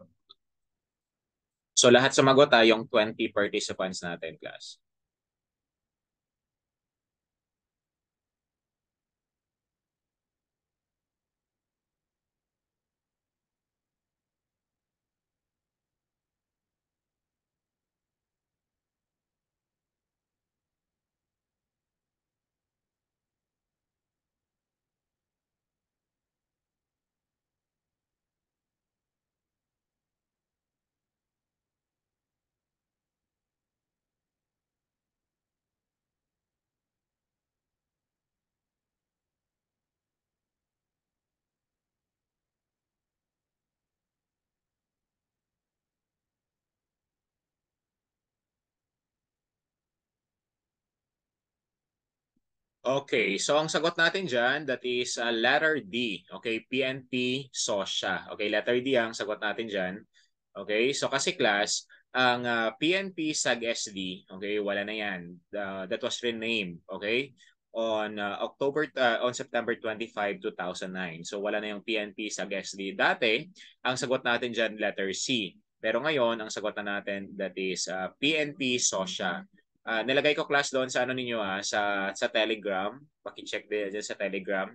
Okay. So lahat sumagot ha, ah, yung 20 participants natin class. Okay, so ang sagot natin dyan, that is uh, letter D. Okay, PNP SOSHA. Okay, letter D ang sagot natin dyan. Okay, so kasi class, ang uh, PNP SAG SD, okay, wala na yan. Uh, that was renamed, okay, on uh, October uh, on September 25, 2009. So wala na yung PNP SAG SD. Dati, ang sagot natin dyan letter C. Pero ngayon, ang sagot na natin that is uh, PNP SOSHA. Uh, nilagay ko class doon sa ano ninyo ah, sa sa Telegram. Paki-check din diyan sa Telegram.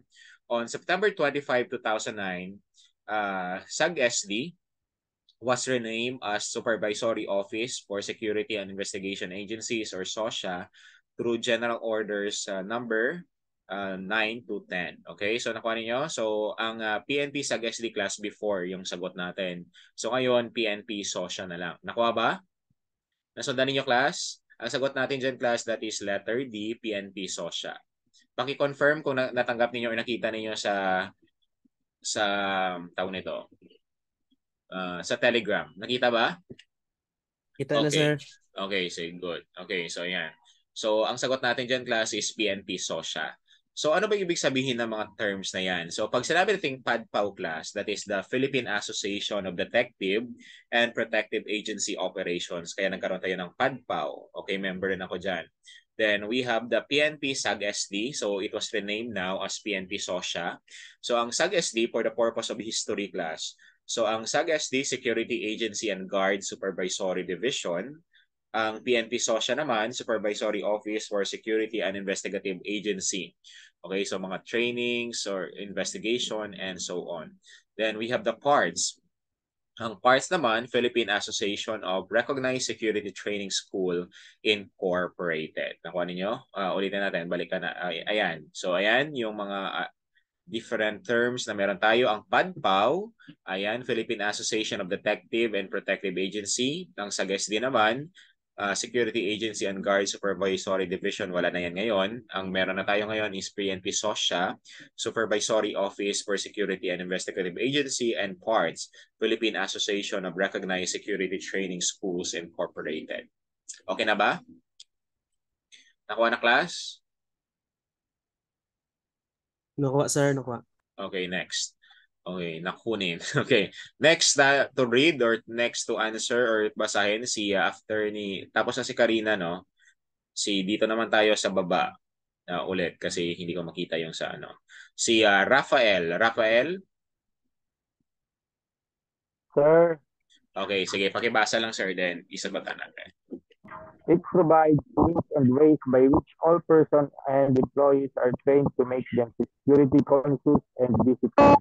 On September 25, 2009, uh, SAG SD was renamed as Supervisory Office for Security and Investigation Agencies or SOSHA through General Orders uh, number uh, ah, 9 to 10. Okay? So nakuha niyo. So ang uh, PNP SAG SD class before yung sagot natin. So ngayon PNP SOSHA na lang. Nakuha ba? Nasundan niyo class? Ang sagot natin dyan class, that is letter D, PNP SOSHA. Paki-confirm kung natanggap ninyo or nakita ninyo sa sa taon nito. Uh, sa Telegram. Nakita ba? Kita okay. na, sir. Okay, so good. Okay, so yan. So, ang sagot natin dyan, class, is PNP SOSHA. So ano ba ibig sabihin ng mga terms na yan? So pag sinabi PADPAW class, that is the Philippine Association of Detective and Protective Agency Operations, kaya nagkaroon tayo ng PADPAW. Okay, member na ako dyan. Then we have the PNP SAG-SD. So it was renamed now as PNP SOSIA. So ang SAG-SD for the purpose of history class. So ang SAG-SD Security Agency and Guard Supervisory Division ang PNP SOSYA naman, Supervisory Office for Security and Investigative Agency. Okay, so mga trainings or investigation and so on. Then we have the parts. Ang parts naman, Philippine Association of Recognized Security Training School Incorporated. Nakuha ninyo? Uh, ulitin natin, balikan na. Ay, ayan. So ayan, yung mga uh, different terms na meron tayo. Ang PADPAW, ayan, Philippine Association of Detective and Protective Agency. Ang SAGES din naman, uh, Security Agency and Guard Supervisory Division, wala na yan ngayon. Ang meron na tayo ngayon is PNP SOSHA, Supervisory Office for Security and Investigative Agency and PARTS, Philippine Association of Recognized Security Training Schools Incorporated. Okay na ba? Nakuha na class? Nakuha sir, nakuha. Okay, next. Okay, nakunin. (laughs) Okay. Next uh, to read or next to answer or basahin si uh, after ni tapos na si Karina no. Si dito naman tayo sa baba uh, ulit kasi hindi ko makita yung sa ano. Si uh, Rafael, Rafael? Sir. Okay, sige, pakibasa lang sir then. Isa ba tanan? It provides means and ways by which all persons and employees are trained to make them security conscious and disciplined.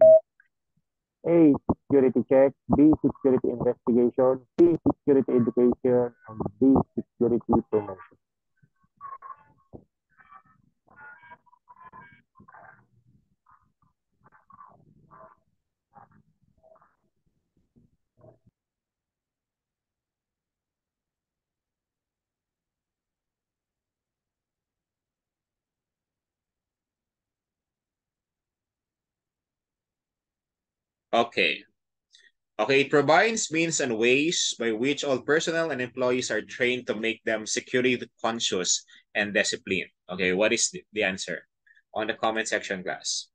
A. Security check, B. Security investigation, C. Security education, and D. Security promotion. Okay. Okay, it provides means and ways by which all personnel and employees are trained to make them security conscious and disciplined. Okay, what is the answer? On the comment section, class.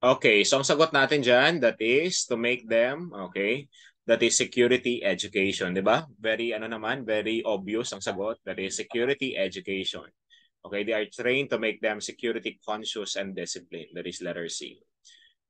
Okay, so ang sagot natin dyan, that is to make them, okay, that is security education, di ba? Very, ano naman, very obvious ang sagot, that is security education. Okay, they are trained to make them security conscious and disciplined, that is letter C.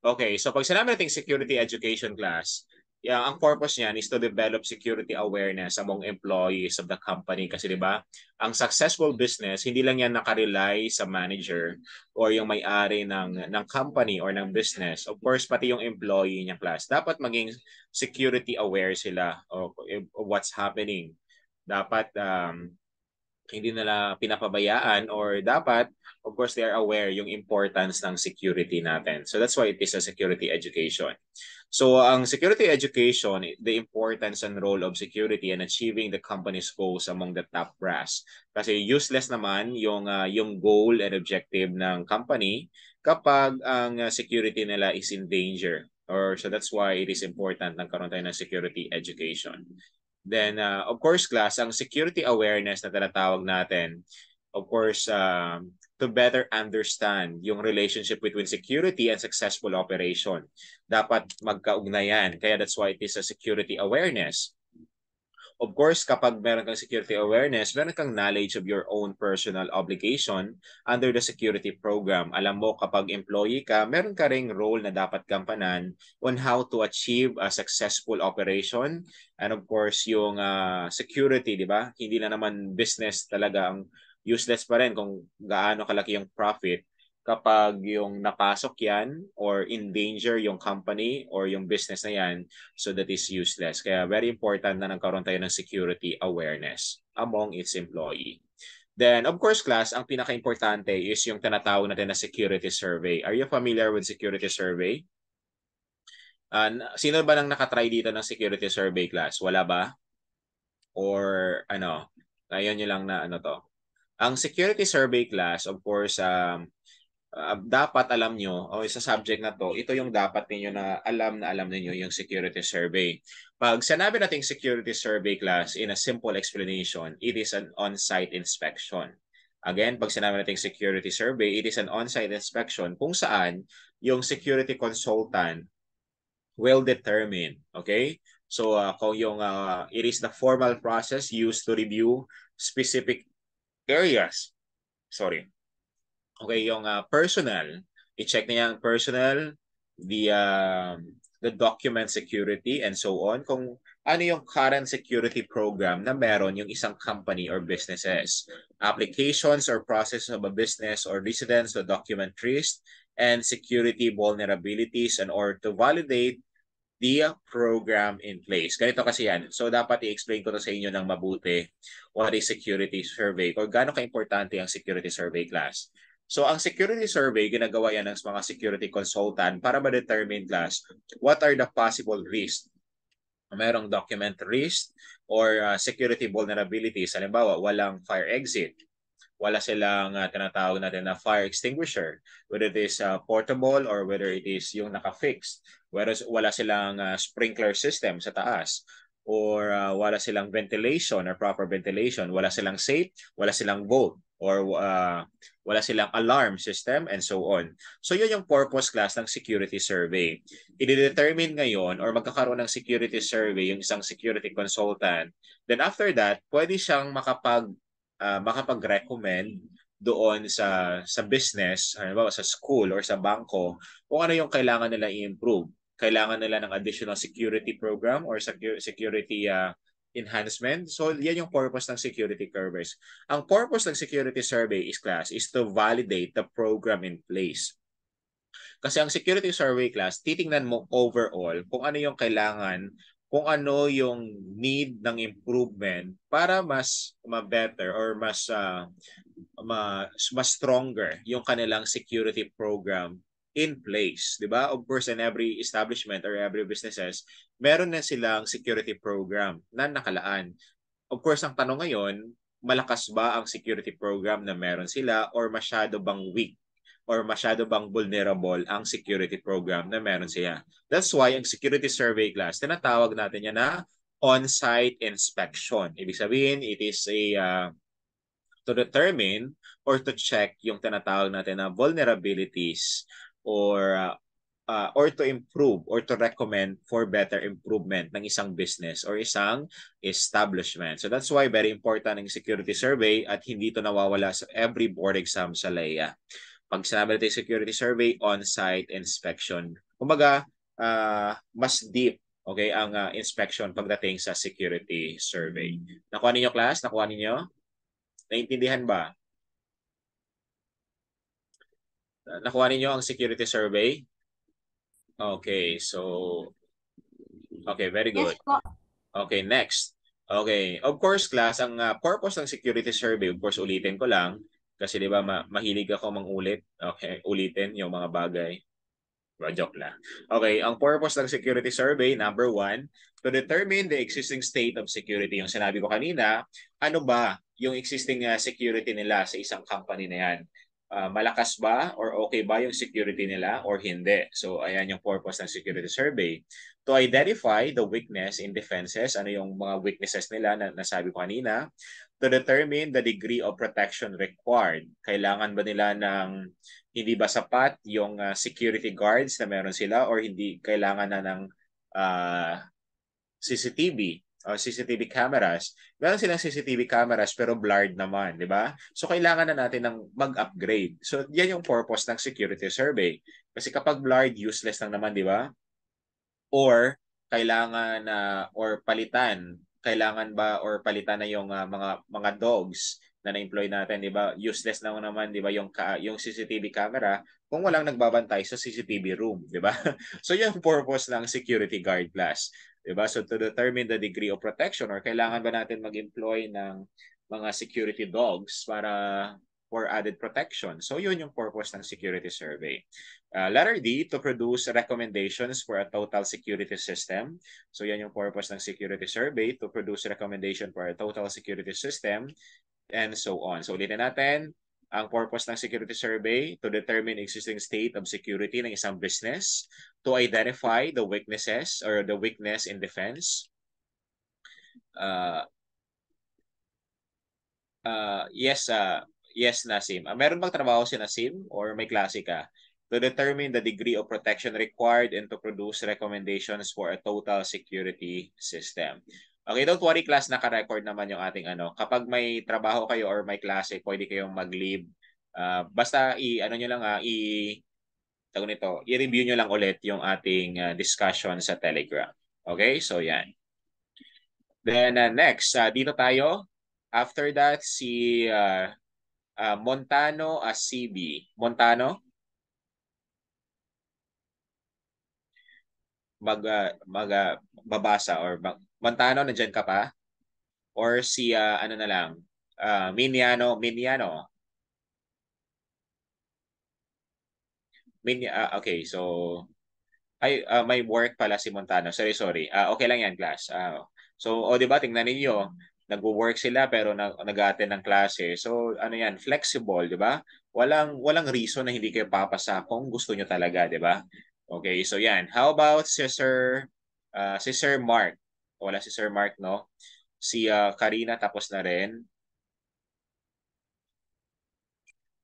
Okay, so pag sinabi natin security education class, yeah, ang purpose niyan is to develop security awareness among employees of the company kasi 'di ba? Ang successful business hindi lang 'yan nakarely sa manager or yung may-ari ng ng company or ng business. Of course, pati yung employee niya class dapat maging security aware sila of, of what's happening. Dapat um hindi nila pinapabayaan or dapat of course they are aware yung importance ng security natin. So that's why it is a security education. So ang security education, the importance and role of security and achieving the company's goals among the top brass. Kasi useless naman yung uh, yung goal and objective ng company kapag ang ah, security nila is in danger. Or so that's why it is important ng nagkaroon tayo ng security education. Then, uh, of course, class, ang security awareness na tinatawag natin, of course, uh, to better understand yung relationship between security and successful operation. Dapat magkaugnayan. Kaya that's why it is a security awareness. Of course, kapag meron kang security awareness, meron kang knowledge of your own personal obligation under the security program. Alam mo, kapag employee ka, meron ka ring role na dapat kampanan on how to achieve a successful operation. And of course, yung uh, security, di ba? Hindi na naman business talaga ang useless pa rin kung gaano kalaki yung profit kapag yung napasok yan or in danger yung company or yung business na yan, so that is useless. Kaya very important na nagkaroon tayo ng security awareness among its employee. Then, of course, class, ang pinaka-importante is yung tinatawag natin na security survey. Are you familiar with security survey? Uh, sino ba nang nakatry dito ng security survey class? Wala ba? Or ano, ayun nyo lang na ano to. Ang security survey class, of course, um, uh, dapat alam nyo, o sa subject na to, ito yung dapat ninyo na alam na alam niyo yung security survey. Pag sinabi nating security survey class in a simple explanation, it is an on-site inspection. Again, pag sinabi natin security survey, it is an on-site inspection kung saan yung security consultant will determine, okay? So, uh, kung yung, uh, it is the formal process used to review specific areas, sorry, okay, yung uh, personal, i-check niya ang personal, the, uh, the document security, and so on. Kung ano yung current security program na meron yung isang company or businesses. Applications or process of a business or residence the document risk and security vulnerabilities and or to validate the uh, program in place. Ganito kasi yan. So, dapat i-explain ko to sa inyo ng mabuti what is security survey or gaano ka-importante ang security survey class. So ang security survey, ginagawa yan ng mga security consultant para ma-determine class what are the possible risks. Merong document risk or uh, security vulnerabilities. Halimbawa, walang fire exit. Wala silang uh, tinatawag natin na fire extinguisher, whether it is uh, portable or whether it is yung naka-fixed. Whereas wala silang uh, sprinkler system sa taas or uh, wala silang ventilation or proper ventilation, wala silang safe, wala silang vault or uh, wala silang alarm system and so on. So yun yung purpose class ng security survey. Idedetermine ngayon or magkakaroon ng security survey yung isang security consultant. Then after that, pwede siyang makapag uh, makapag-recommend doon sa sa business, ano ba, sa school or sa bangko, kung ano yung kailangan nila i-improve kailangan nila ng additional security program or security uh, enhancement. So, yan yung purpose ng security surveys. Ang purpose ng security survey is class is to validate the program in place. Kasi ang security survey class, titingnan mo overall kung ano yung kailangan, kung ano yung need ng improvement para mas ma-better or mas uh, ah, mas, mas stronger yung kanilang security program in place, 'di ba? Of course, in every establishment or every businesses, meron na silang security program na nakalaan. Of course, ang tanong ngayon, malakas ba ang security program na meron sila or masyado bang weak or masyado bang vulnerable ang security program na meron siya. That's why ang security survey class, tinatawag natin yan na on-site inspection. Ibig sabihin, it is a uh, to determine or to check yung tinatawag natin na vulnerabilities or uh, uh, or to improve or to recommend for better improvement ng isang business or isang establishment. So that's why very important ang security survey at hindi to nawawala sa every board exam sa LEA. Pag sinabi natin security survey, on-site inspection. Kumbaga, uh, mas deep okay, ang uh, inspection pagdating sa security survey. Nakuha ninyo class? Nakuha ninyo? Naintindihan ba? Nakuha ninyo ang security survey? Okay, so Okay, very good. Yes, Okay, next. Okay, of course class, ang uh, purpose ng security survey, of course ulitin ko lang kasi 'di ba ma- mahilig ako mangulit. Okay, ulitin 'yung mga bagay. Well, joke lang. Okay, ang purpose ng security survey, number one, to determine the existing state of security. Yung sinabi ko kanina, ano ba yung existing uh, security nila sa isang company na yan? uh, malakas ba or okay ba yung security nila or hindi. So ayan yung purpose ng security survey. To identify the weakness in defenses, ano yung mga weaknesses nila na nasabi ko kanina, to determine the degree of protection required. Kailangan ba nila ng hindi ba sapat yung uh, security guards na meron sila or hindi kailangan na ng uh, ah, CCTV uh, CCTV cameras, meron silang CCTV cameras pero blurred naman, di ba? So kailangan na natin ng mag-upgrade. So yan yung purpose ng security survey. Kasi kapag blurred, useless lang naman, di ba? Or kailangan na uh, or palitan, kailangan ba or palitan na yung uh, mga mga dogs na na-employ natin, 'di ba? Useless na naman, 'di ba, yung yung CCTV camera kung walang nagbabantay sa CCTV room, 'di ba? (laughs) so 'yung purpose ng security guard plus. Diba? So to determine the degree of protection or kailangan ba natin mag-employ ng mga security dogs para for added protection. So yun yung purpose ng security survey. Uh, letter D, to produce recommendations for a total security system. So yan yung purpose ng security survey, to produce recommendation for a total security system and so on. So ulitin natin, ang purpose ng security survey to determine existing state of security ng isang business, to identify the weaknesses or the weakness in defense. Uh, uh, yes, uh, yes Nasim. Uh, meron bang trabaho si Nasim or may klase ka? To determine the degree of protection required and to produce recommendations for a total security system. Okay, don't worry class, naka-record naman yung ating ano. Kapag may trabaho kayo or may klase, pwede kayong mag-leave. Uh, basta i ano niyo lang uh, i tawag nito, i-review niyo lang ulit yung ating uh, discussion sa Telegram. Okay? So yan. Then uh, next, uh, dito tayo. After that si uh, uh, Montano Asibi. Montano? mag uh, mag uh, babasa or mag, Montano, nandiyan ka pa? Or si, uh, ano na lang, uh, ah, Miniano, Miniano. Min, uh, ah, okay, so, ay, uh, may work pala si Montano. Sorry, sorry. Uh, okay lang yan, class. Uh, so, o oh, diba, tingnan ninyo, nagwo-work sila pero nag nag-attend ng klase. So ano 'yan, flexible, 'di ba? Walang walang reason na hindi kayo papasa kung gusto niyo talaga, 'di ba? Okay, so 'yan. How about si Sir uh, si Sir Mark? wala si Sir Mark, no? Si uh, Karina tapos na rin.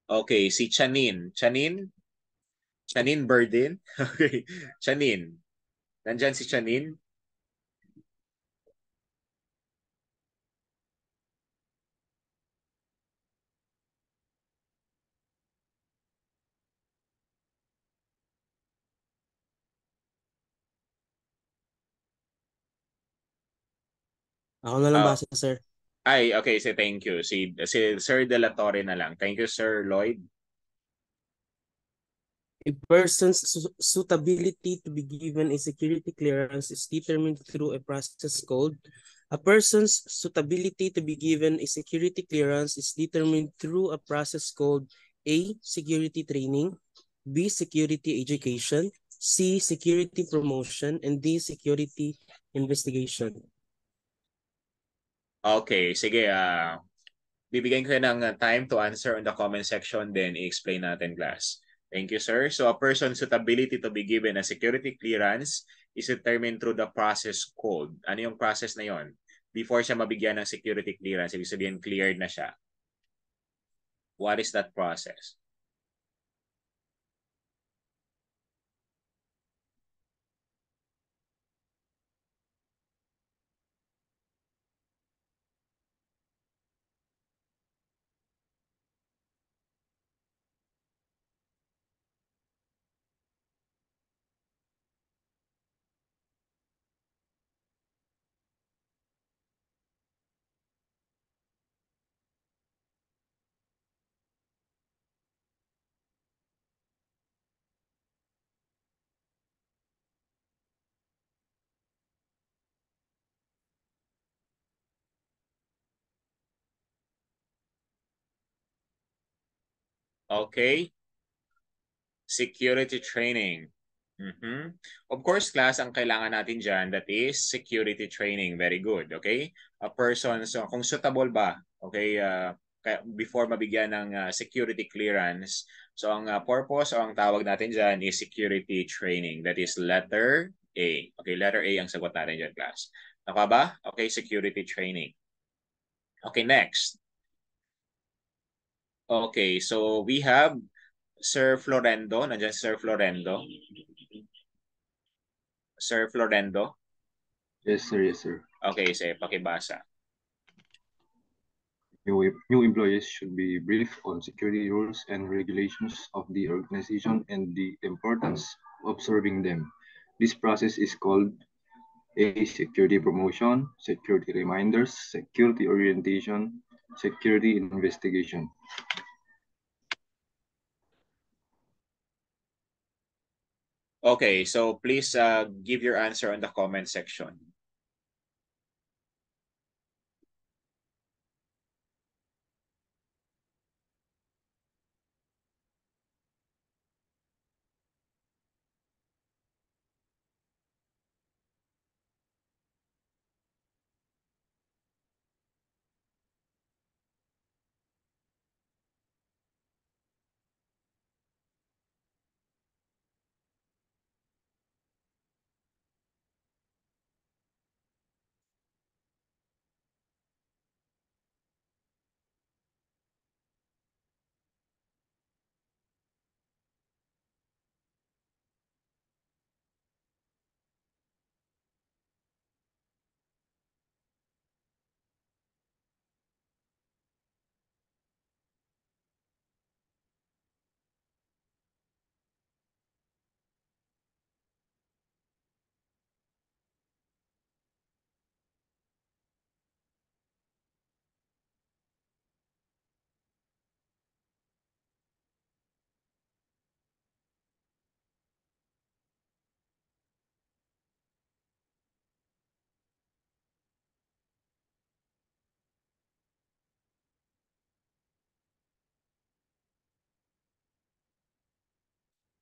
Okay, si Chanin. Chanin? Chanin Burden? (laughs) Okay. Chanin. Nandyan si Chanin? Ako na lang uh, basa, sir. Ay, okay. Si so thank you. Si, si Sir De La Torre na lang. Thank you, Sir Lloyd. A person's suitability to be given a security clearance is determined through a process called a person's suitability to be given a security clearance is determined through a process called A. Security training, B. Security education, C. Security promotion, and D. Security investigation. Okay, sige. Uh, bibigyan ko ng ah, time to answer on the comment section then i-explain natin class. Thank you, sir. So a person's suitability to be given a security clearance is determined through the process code. Ano yung process na yon? Before siya mabigyan ng security clearance, ibig sabihin cleared na siya. What is that process? Okay? Security training. Mm-hmm. Of course, class, ang kailangan natin dyan, that is security training. Very good, okay? A person, so kung suitable ba, okay, uh, before mabigyan ng uh, security clearance, so ang uh, purpose o ang tawag natin dyan is security training. That is letter A. Okay, letter A ang sagot natin dyan, class. Naka ba? Okay, security training. Okay, next. Okay, so we have Sir Florendo. Nandiyan Sir Florendo. Sir Florendo. Yes, sir. Yes, sir. Okay, sir. Pakibasa. New, new employees should be briefed on security rules and regulations of the organization and the importance of observing them. This process is called a security promotion, security reminders, security orientation, security investigation. Okay, so please uh, give your answer on the comment section.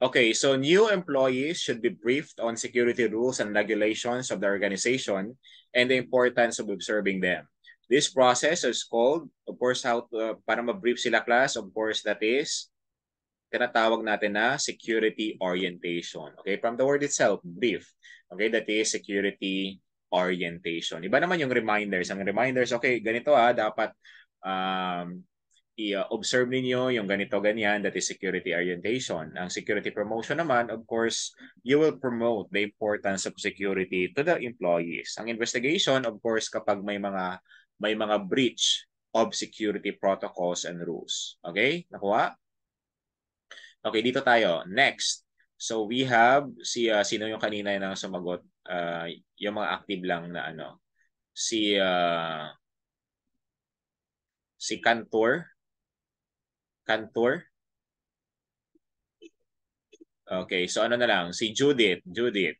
Okay, so new employees should be briefed on security rules and regulations of the organization and the importance of observing them. This process is called, of course, how to, uh, para ma-brief sila class, of course, that is tinatawag natin na security orientation. Okay, from the word itself, brief. Okay, that is security orientation. Iba naman yung reminders. Ang reminders, okay, ganito ah, dapat um, i-observe ninyo yung ganito ganyan that is security orientation. Ang security promotion naman, of course, you will promote the importance of security to the employees. Ang investigation, of course, kapag may mga may mga breach of security protocols and rules. Okay? Nakuha? Okay, dito tayo. Next. So we have si uh, sino yung kanina nang sumagot? Uh, yung mga active lang na ano. Si uh, si Cantor Cantor? Okay, so ano na lang? Si Judith. Judith.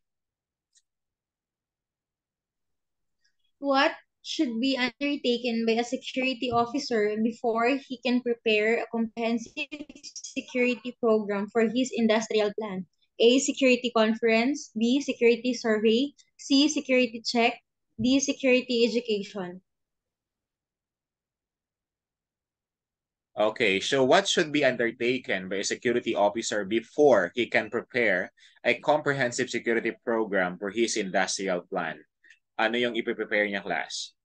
What should be undertaken by a security officer before he can prepare a comprehensive security program for his industrial plan? A. Security conference. B. Security survey. C. Security check. D. Security education. Okay, so what should be undertaken by a security officer before he can prepare a comprehensive security program for his industrial plan? Ano yung ipiprepare niya class?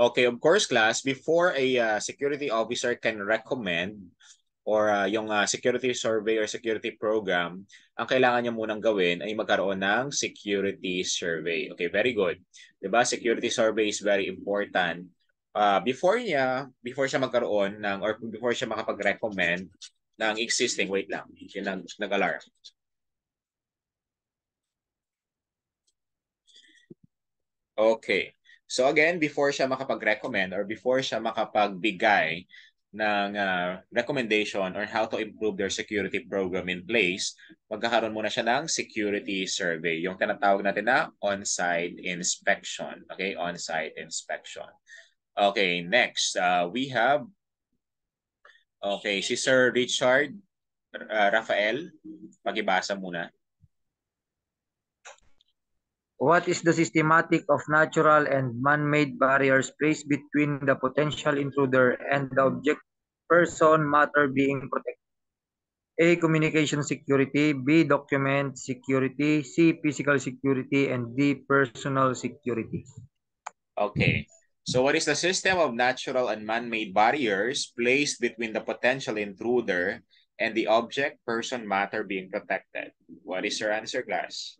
Okay, of course, class, before a uh, security officer can recommend or uh, yung uh, security survey or security program, ang kailangan niya munang gawin ay magkaroon ng security survey. Okay, very good. 'Di ba? Security survey is very important. Uh, before niya, before siya magkaroon ng or before siya makapag-recommend ng existing, wait lang, yung nag, nag-alarm. Okay. So again, before siya makapag-recommend or before siya makapagbigay ng uh, recommendation on how to improve their security program in place, magkakaroon muna siya ng security survey, yung tinatawag natin na on-site inspection. Okay, on-site inspection. Okay, next, uh, we have Okay, si Sir Richard uh, Rafael, pakibasa muna. What is the systematic of natural and man-made barriers placed between the potential intruder and the object person matter being protected? A. Communication security. B. Document security. C. Physical security. And D. Personal security. Okay. So what is the system of natural and man-made barriers placed between the potential intruder and the object, person, matter being protected? What is your answer, class?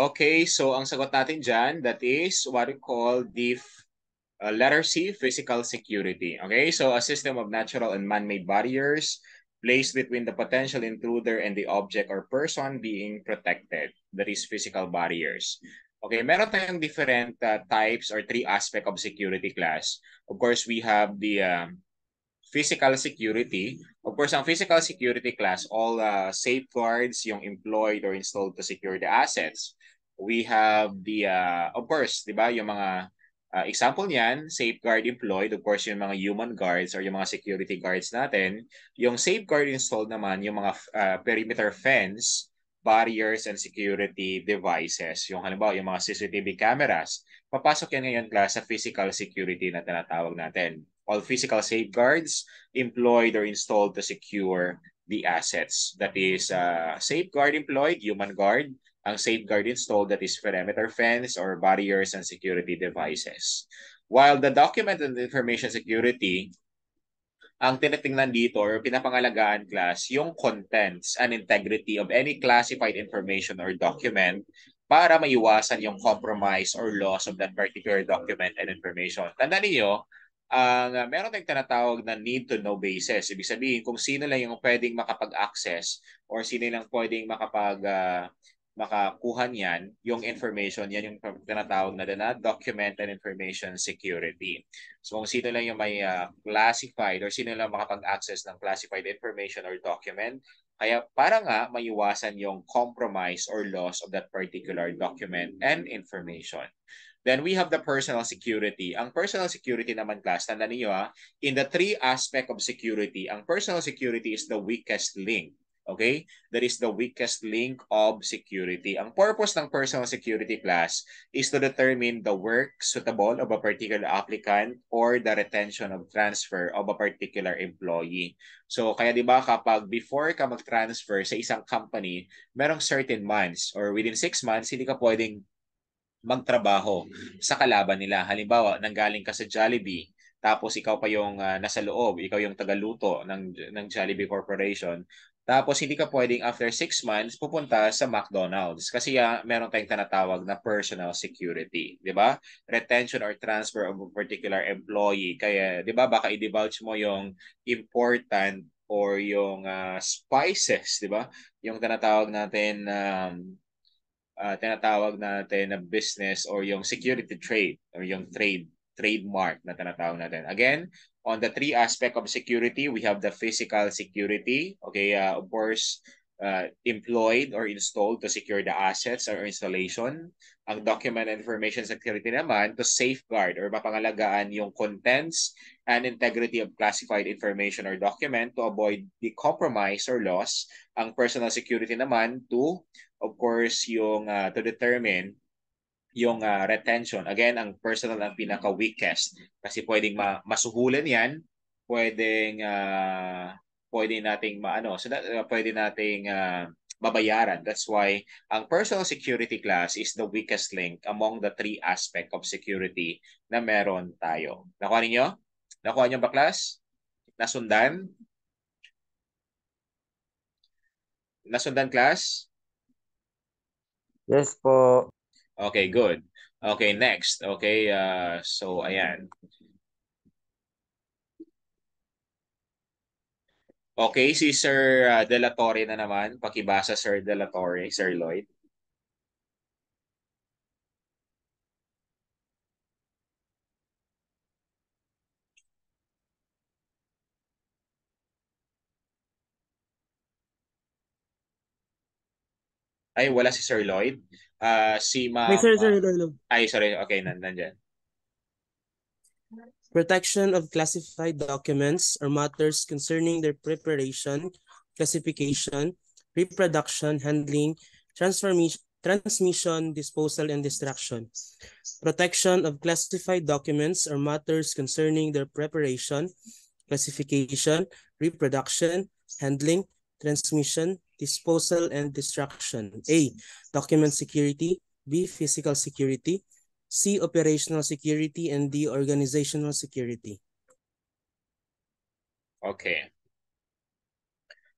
Okay, so ang sagot natin dyan, that is what we call the uh, letter C, physical security. Okay, so a system of natural and man-made barriers placed between the potential intruder and the object or person being protected. That is physical barriers. Okay, meron tayong different uh, types or three aspect of security class. Of course, we have the uh, physical security. Of course, ang physical security class, all uh, safeguards yung employed or installed to secure the assets we have the, uh, of course, di ba, yung mga uh, example niyan, safeguard employed, of course, yung mga human guards or yung mga security guards natin. Yung safeguard installed naman, yung mga uh, perimeter fence, barriers, and security devices. Yung halimbawa, yung mga CCTV cameras. Papasok yan ngayon, class, sa physical security na tinatawag natin. All physical safeguards employed or installed to secure the assets. That is, uh, safeguard employed, human guard, ang safeguard installed that is perimeter fence or barriers and security devices. While the document and information security, ang tinitingnan dito or pinapangalagaan class, yung contents and integrity of any classified information or document para maiwasan yung compromise or loss of that particular document and information. Tanda niyo, ang uh, meron tayong tinatawag na need to know basis. Ibig sabihin kung sino lang yung pwedeng makapag-access or sino lang pwedeng makapag uh, makakuha niyan yung information. Yan yung tinatawag na na document and information security. So kung sino lang yung may uh, classified or sino lang makapag-access ng classified information or document, kaya para nga maiwasan yung compromise or loss of that particular document and information. Then we have the personal security. Ang personal security naman class, tanda niyo ha, ah, in the three aspect of security, ang personal security is the weakest link Okay? That is the weakest link of security. Ang purpose ng personal security class is to determine the work suitable of a particular applicant or the retention of transfer of a particular employee. So, kaya di ba kapag before ka mag-transfer sa isang company, merong certain months or within six months, hindi ka pwedeng magtrabaho sa kalaban nila. Halimbawa, nanggaling ka sa Jollibee, tapos ikaw pa yung uh, nasa loob, ikaw yung tagaluto ng ng Jollibee Corporation, tapos hindi ka pwedeng after 6 months pupunta sa McDonald's kasi uh, meron tayong tinatawag na personal security, 'di ba? Retention or transfer of a particular employee. Kaya 'di ba baka i-divulge mo yung important or yung uh, spices, 'di ba? Yung tinatawag natin um, uh, tinatawag natin na business or yung security trade or yung trade trademark na tinatawag natin. Again, on the three aspect of security, we have the physical security, okay, uh, of course, uh, employed or installed to secure the assets or installation. Ang document information security naman to safeguard or mapangalagaan yung contents and integrity of classified information or document to avoid the compromise or loss. Ang personal security naman to, of course, yung uh, to determine yung uh, retention. Again, ang personal ang pinaka-weakest kasi pwedeng ma- masuhulan 'yan, pwedeng uh, pwede nating maano, so that, uh, pwede nating uh, babayaran. That's why ang personal security class is the weakest link among the three aspect of security na meron tayo. Nakuha niyo Nakuha niyo ba class? Nasundan? Nasundan class? Yes po. Okay, good. Okay, next. Okay, uh, so ayan. Okay, si Sir uh, De La Torre na naman. Pakibasa Sir De La Torre, Sir Lloyd. Ay, wala si Sir Lloyd. uh, ah, Sima. Wait, sorry, sorry, Ay, sorry. Okay, nan nandyan. Protection of classified documents or matters concerning their preparation, classification, reproduction, handling, transformation, transmission, disposal, and destruction. Protection of classified documents or matters concerning their preparation, classification, reproduction, handling, transmission, disposal and destruction. A. Document security. B. Physical security. C. Operational security. And D. Organizational security. Okay.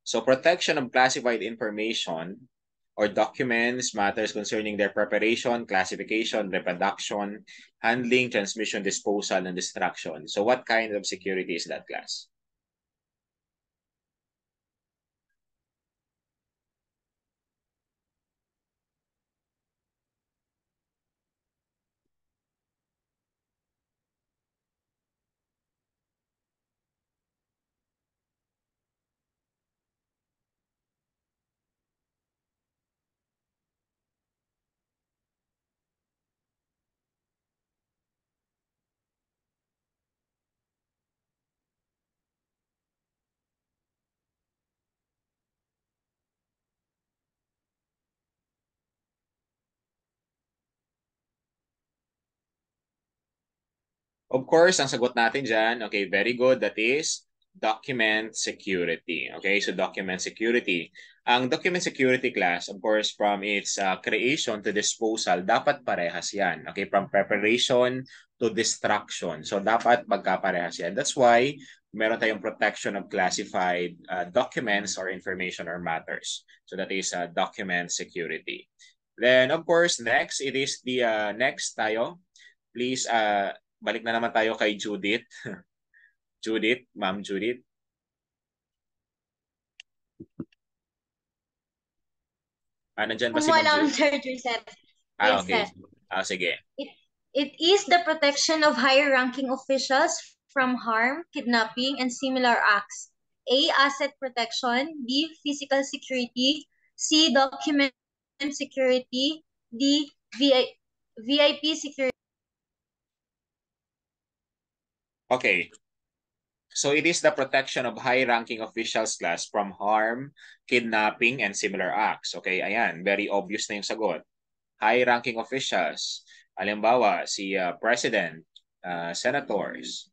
So protection of classified information or documents, matters concerning their preparation, classification, reproduction, handling, transmission, disposal, and destruction. So what kind of security is that class? Of course, ang sagot natin dyan, okay, very good, that is document security. Okay, so document security. Ang document security class, of course, from its uh, creation to disposal, dapat parehas yan. Okay, from preparation to destruction. So, dapat magkaparehas yan. That's why meron tayong protection of classified uh, documents or information or matters. So, that is uh, document security. Then, of course, next, it is the uh, next tayo. Please uh, balik na naman tayo kay Judith. (laughs) Judith, Ma'am Judith. Ah, nandyan ba si Ma'am Judith? Ah, sir Joseph. Ah, okay. Ah, sige. It, it is the protection of higher-ranking officials from harm, kidnapping, and similar acts. A. Asset protection. B. Physical security. C. Document security. D. VIP security. Okay. So it is the protection of high-ranking officials class from harm, kidnapping, and similar acts. Okay, ayan. Very obvious na yung sagot. High-ranking officials. Alimbawa, si uh, President, uh, Senators.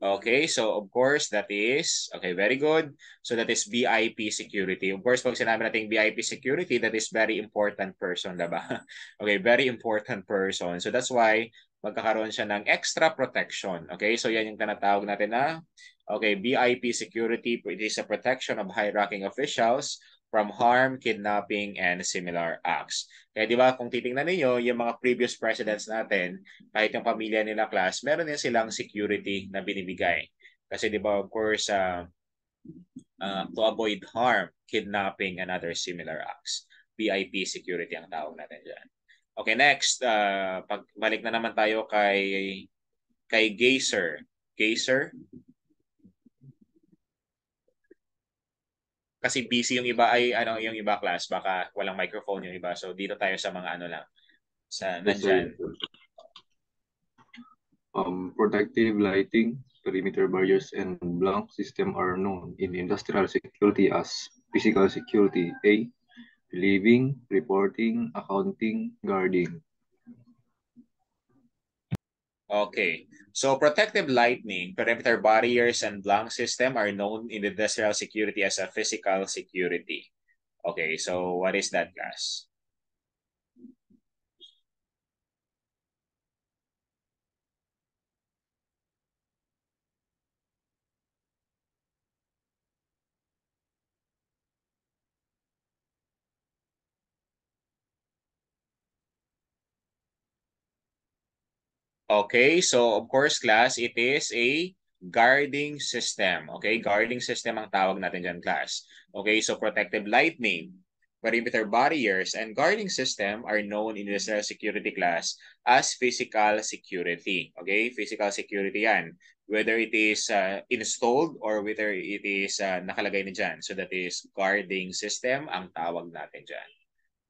Okay, so of course that is, okay, very good. So that is VIP security. Of course, pag sinabi natin VIP security, that is very important person, diba? (laughs) okay, very important person. So that's why magkakaroon siya ng extra protection. Okay, so yan yung tinatawag natin na okay, VIP security it is a protection of high-ranking officials from harm, kidnapping, and similar acts. Kaya di ba kung titingnan niyo yung mga previous presidents natin, kahit yung pamilya nila class, meron din silang security na binibigay. Kasi di ba of course uh, uh, to avoid harm, kidnapping, and other similar acts. VIP security ang tawag natin diyan. Okay, next, uh, pagbalik na naman tayo kay kay Gazer. Gazer? Kasi busy yung iba ay ano yung iba class, baka walang microphone yung iba. So dito tayo sa mga ano lang sa nandiyan. Um, protective lighting, perimeter barriers and blank system are known in industrial security as physical security A living, reporting, accounting, guarding. Okay. So protective lightning, perimeter barriers, and blank system are known in industrial security as a physical security. Okay, so what is that, guys? Okay, so of course class, it is a guarding system. Okay, guarding system ang tawag natin dyan class. Okay, so protective lightning, perimeter barriers, and guarding system are known in the security class as physical security. Okay, physical security yan. Whether it is uh, installed or whether it is uh, nakalagay na dyan. So that is guarding system ang tawag natin dyan.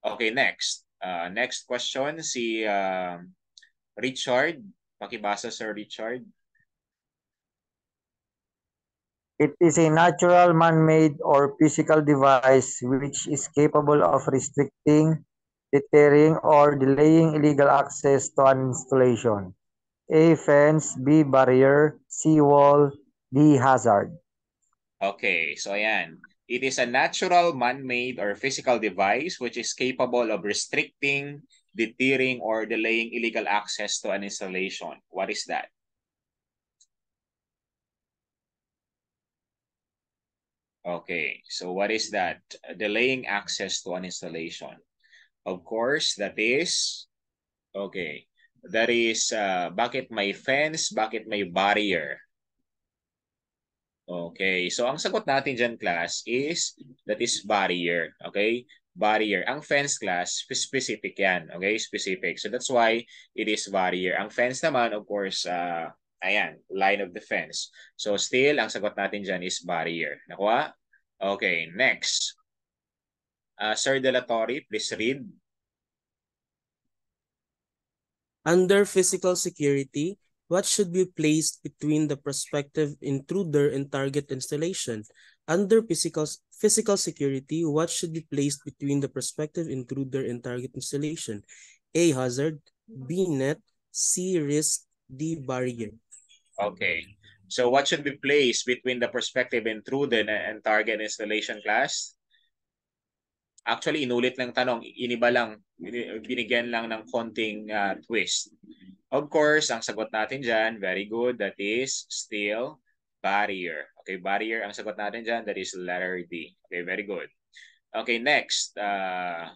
Okay, next. Uh, next question, si... Uh, Richard, pakibasa Sir Richard. It is a natural man-made or physical device which is capable of restricting, deterring, or delaying illegal access to an installation. A. Fence. B. Barrier. C. Wall. D. Hazard. Okay, so ayan. It is a natural man-made or physical device which is capable of restricting, deterring or delaying illegal access to an installation. What is that? Okay, so what is that? Delaying access to an installation. Of course, that is, okay, that is, uh, bakit may fence, bakit may barrier? Okay, so ang sagot natin dyan, class, is that is barrier. Okay, barrier. Ang fence class, specific yan. Okay? Specific. So that's why it is barrier. Ang fence naman, of course, uh, ayan, line of defense. So still, ang sagot natin dyan is barrier. Nakuha? Okay, next. Uh, Sir De please read. Under physical security, what should be placed between the prospective intruder and target installation? Under physical, physical security, what should be placed between the prospective intruder and target installation? A. Hazard, B. Net, C. Risk, D. Barrier. Okay. So what should be placed between the prospective intruder and target installation class? Actually, inulit ng tanong, iniba lang, binigyan lang ng konting uh, twist. Of course, ang sagot natin dyan, very good, that is still barrier. Okay, barrier ang sagot natin dyan. That is letter D. Okay, very good. Okay, next. Uh,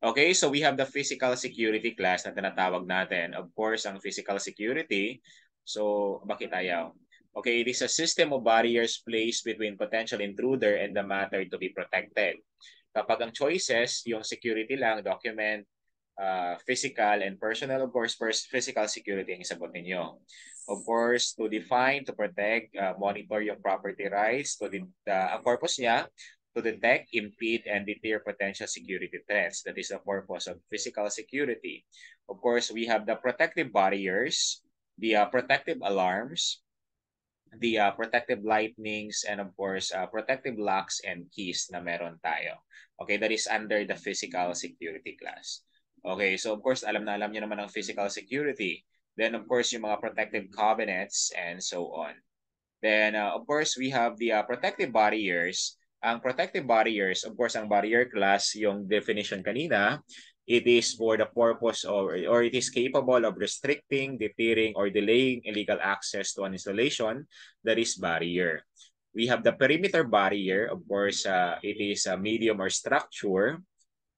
okay, so we have the physical security class na tinatawag natin. Of course, ang physical security. So, bakit ayaw? Okay, it is a system of barriers placed between potential intruder and the matter to be protected. Kapag ang choices, yung security lang, document, uh, physical and personal, of course, physical security ang sagot ninyo of course, to define, to protect, uh, monitor yung property rights. To uh, ang purpose niya, to detect, impede, and deter potential security threats. That is the purpose of physical security. Of course, we have the protective barriers, the uh, protective alarms, the uh, protective lightnings, and of course, uh, protective locks and keys na meron tayo. Okay, that is under the physical security class. Okay, so of course, alam na alam niyo naman ang physical security. Then, of course, yung mga protective covenants and so on. Then, uh, of course, we have the uh, protective barriers. Ang protective barriers, of course, ang barrier class, yung definition kanina, it is for the purpose of, or it is capable of restricting, deterring, or delaying illegal access to an installation that is barrier. We have the perimeter barrier. Of course, uh, it is a uh, medium or structure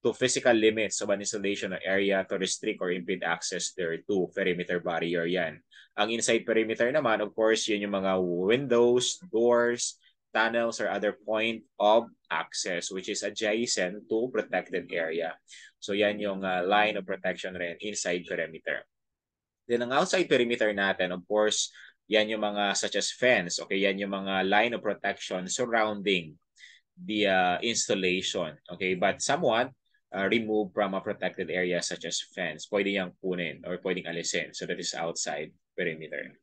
to physical limits of an installation or area to restrict or impede access there to Perimeter barrier yan. Ang inside perimeter naman, of course, yun yung mga windows, doors, tunnels, or other point of access which is adjacent to protected area. So yan yung uh, line of protection rin inside perimeter. Then ang outside perimeter natin, of course, yan yung mga such as fence. Okay, yan yung mga line of protection surrounding the uh, installation. Okay, but someone uh, removed from a protected area such as fence, pwede niyang kunin or pwedeng alisin. So that is outside perimeter.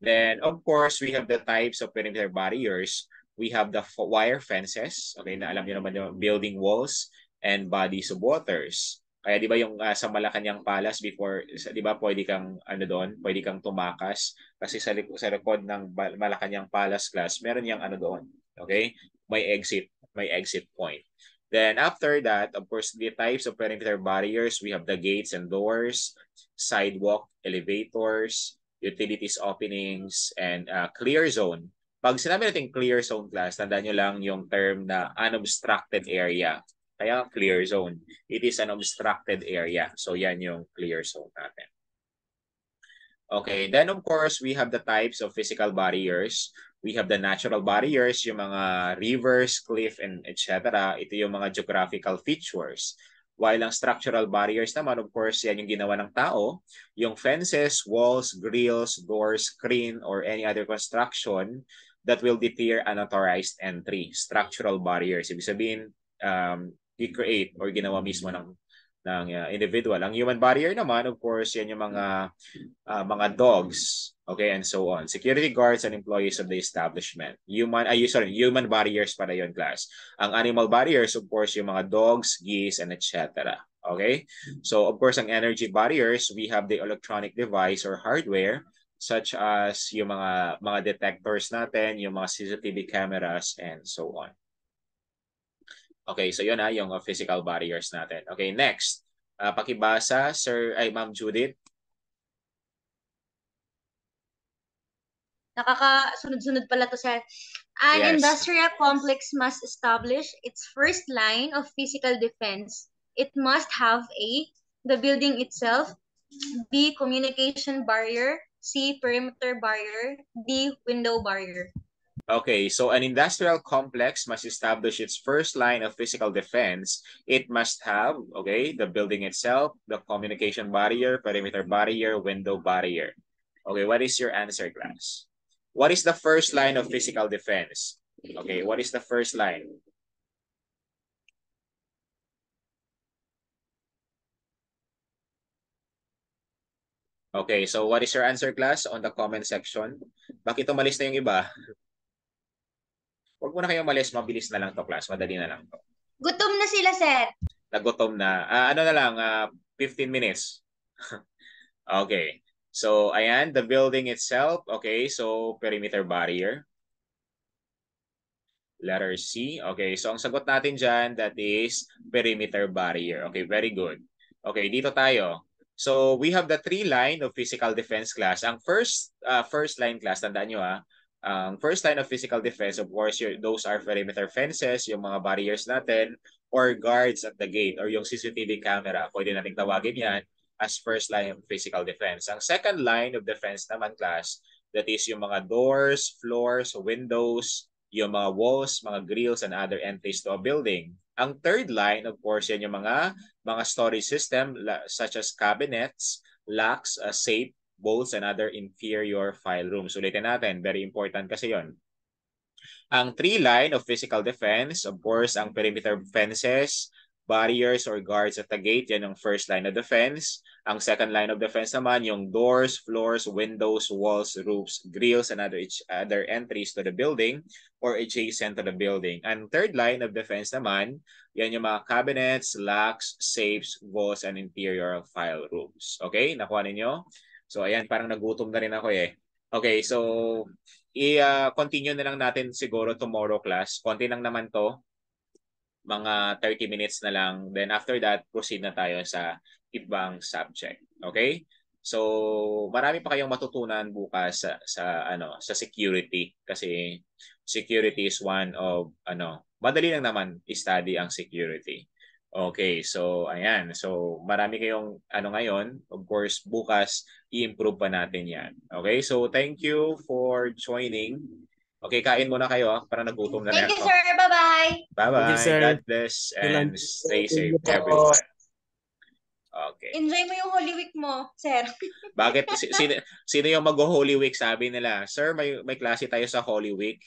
Then, of course, we have the types of perimeter barriers. We have the wire fences. Okay, na alam niyo naman yung building walls and bodies of waters. Kaya di ba yung uh, sa Malacanang Palace before, di ba pwede kang ano doon, pwede kang tumakas kasi sa, sa likod ng Malacanang Palace class, meron yang ano doon. Okay? May exit, may exit point. Then after that, of course, the types of perimeter barriers, we have the gates and doors, sidewalk, elevators, utilities openings, and uh, clear zone. Pag sinabi natin clear zone class, tandaan nyo lang yung term na unobstructed area. Kaya clear zone. It is an obstructed area. So yan yung clear zone natin. Okay, then of course, we have the types of physical barriers. We have the natural barriers, yung mga rivers, cliff, and etc. Ito yung mga geographical features. While ang structural barriers naman, of course, yan yung ginawa ng tao. Yung fences, walls, grills, doors, screen, or any other construction that will deter an authorized entry. Structural barriers. Ibig sabihin, um, you create or ginawa mismo ng ng uh, individual. Ang human barrier naman, of course, yan yung mga uh, mga dogs, okay, and so on. Security guards and employees of the establishment. Human, ay, uh, sorry, human barriers para yon class. Ang animal barriers, of course, yung mga dogs, geese, and etc. Okay? So, of course, ang energy barriers, we have the electronic device or hardware such as yung mga mga detectors natin, yung mga CCTV cameras, and so on. Okay, so yun ha, ah, yung ah, physical barriers natin. Okay, next. Uh, pakibasa, Sir, ay Ma'am Judith. Nakakasunod-sunod pala to, Sir. An yes. industrial complex must establish its first line of physical defense. It must have A, the building itself, B, communication barrier, C, perimeter barrier, D, window barrier. Okay, so an industrial complex must establish its first line of physical defense. It must have, okay, the building itself, the communication barrier, perimeter barrier, window barrier. Okay, what is your answer, class? What is the first line of physical defense? Okay, what is the first line? Okay, so what is your answer, class, on the comment section? Bakit umalis na yung iba? Huwag muna kayo malis, mabilis na lang to class, madali na lang to. Gutom na sila, sir. Nagutom na. Uh, ano na lang, uh, ah, 15 minutes. (laughs) okay. So, ayan, the building itself. Okay, so perimeter barrier. Letter C. Okay, so ang sagot natin dyan, that is perimeter barrier. Okay, very good. Okay, dito tayo. So, we have the three line of physical defense class. Ang first uh, first line class, tandaan nyo ha, um, first line of physical defense, of course, your, those are perimeter fences, yung mga barriers natin, or guards at the gate, or yung CCTV camera. Pwede natin tawagin yan as first line of physical defense. Ang second line of defense naman, class, that is yung mga doors, floors, windows, yung mga walls, mga grills, and other entries to a building. Ang third line, of course, yan yung mga mga storage system such as cabinets, locks, uh, safe, bows and other inferior file rooms. Ulitin natin, very important kasi yon. Ang three line of physical defense, of course, ang perimeter fences, barriers or guards at the gate, yan yung first line of defense. Ang second line of defense naman, yung doors, floors, windows, walls, roofs, grills, and other, other entries to the building or adjacent to the building. And third line of defense naman, yan yung mga cabinets, locks, safes, walls, and interior file rooms. Okay? Nakuha ninyo? So ayan, parang nagutom na rin ako eh. Okay, so i-continue na lang natin siguro tomorrow class. Konti lang naman to. Mga 30 minutes na lang. Then after that, proceed na tayo sa ibang subject. Okay? So, marami pa kayong matutunan bukas sa, sa ano, sa security kasi security is one of ano, madali lang naman i-study ang security. Okay, so ayan. So marami kayong ano ngayon. Of course, bukas i-improve pa natin yan. Okay, so thank you for joining. Okay, kain muna kayo ah, para nagutom na thank Thank you, sir. Bye-bye. Bye-bye. God bless and stay safe, everyone. Okay. Enjoy mo yung Holy Week mo, sir. Bakit? Sino, sino yung mag-Holy Week? Sabi nila, sir, may, may klase tayo sa Holy Week.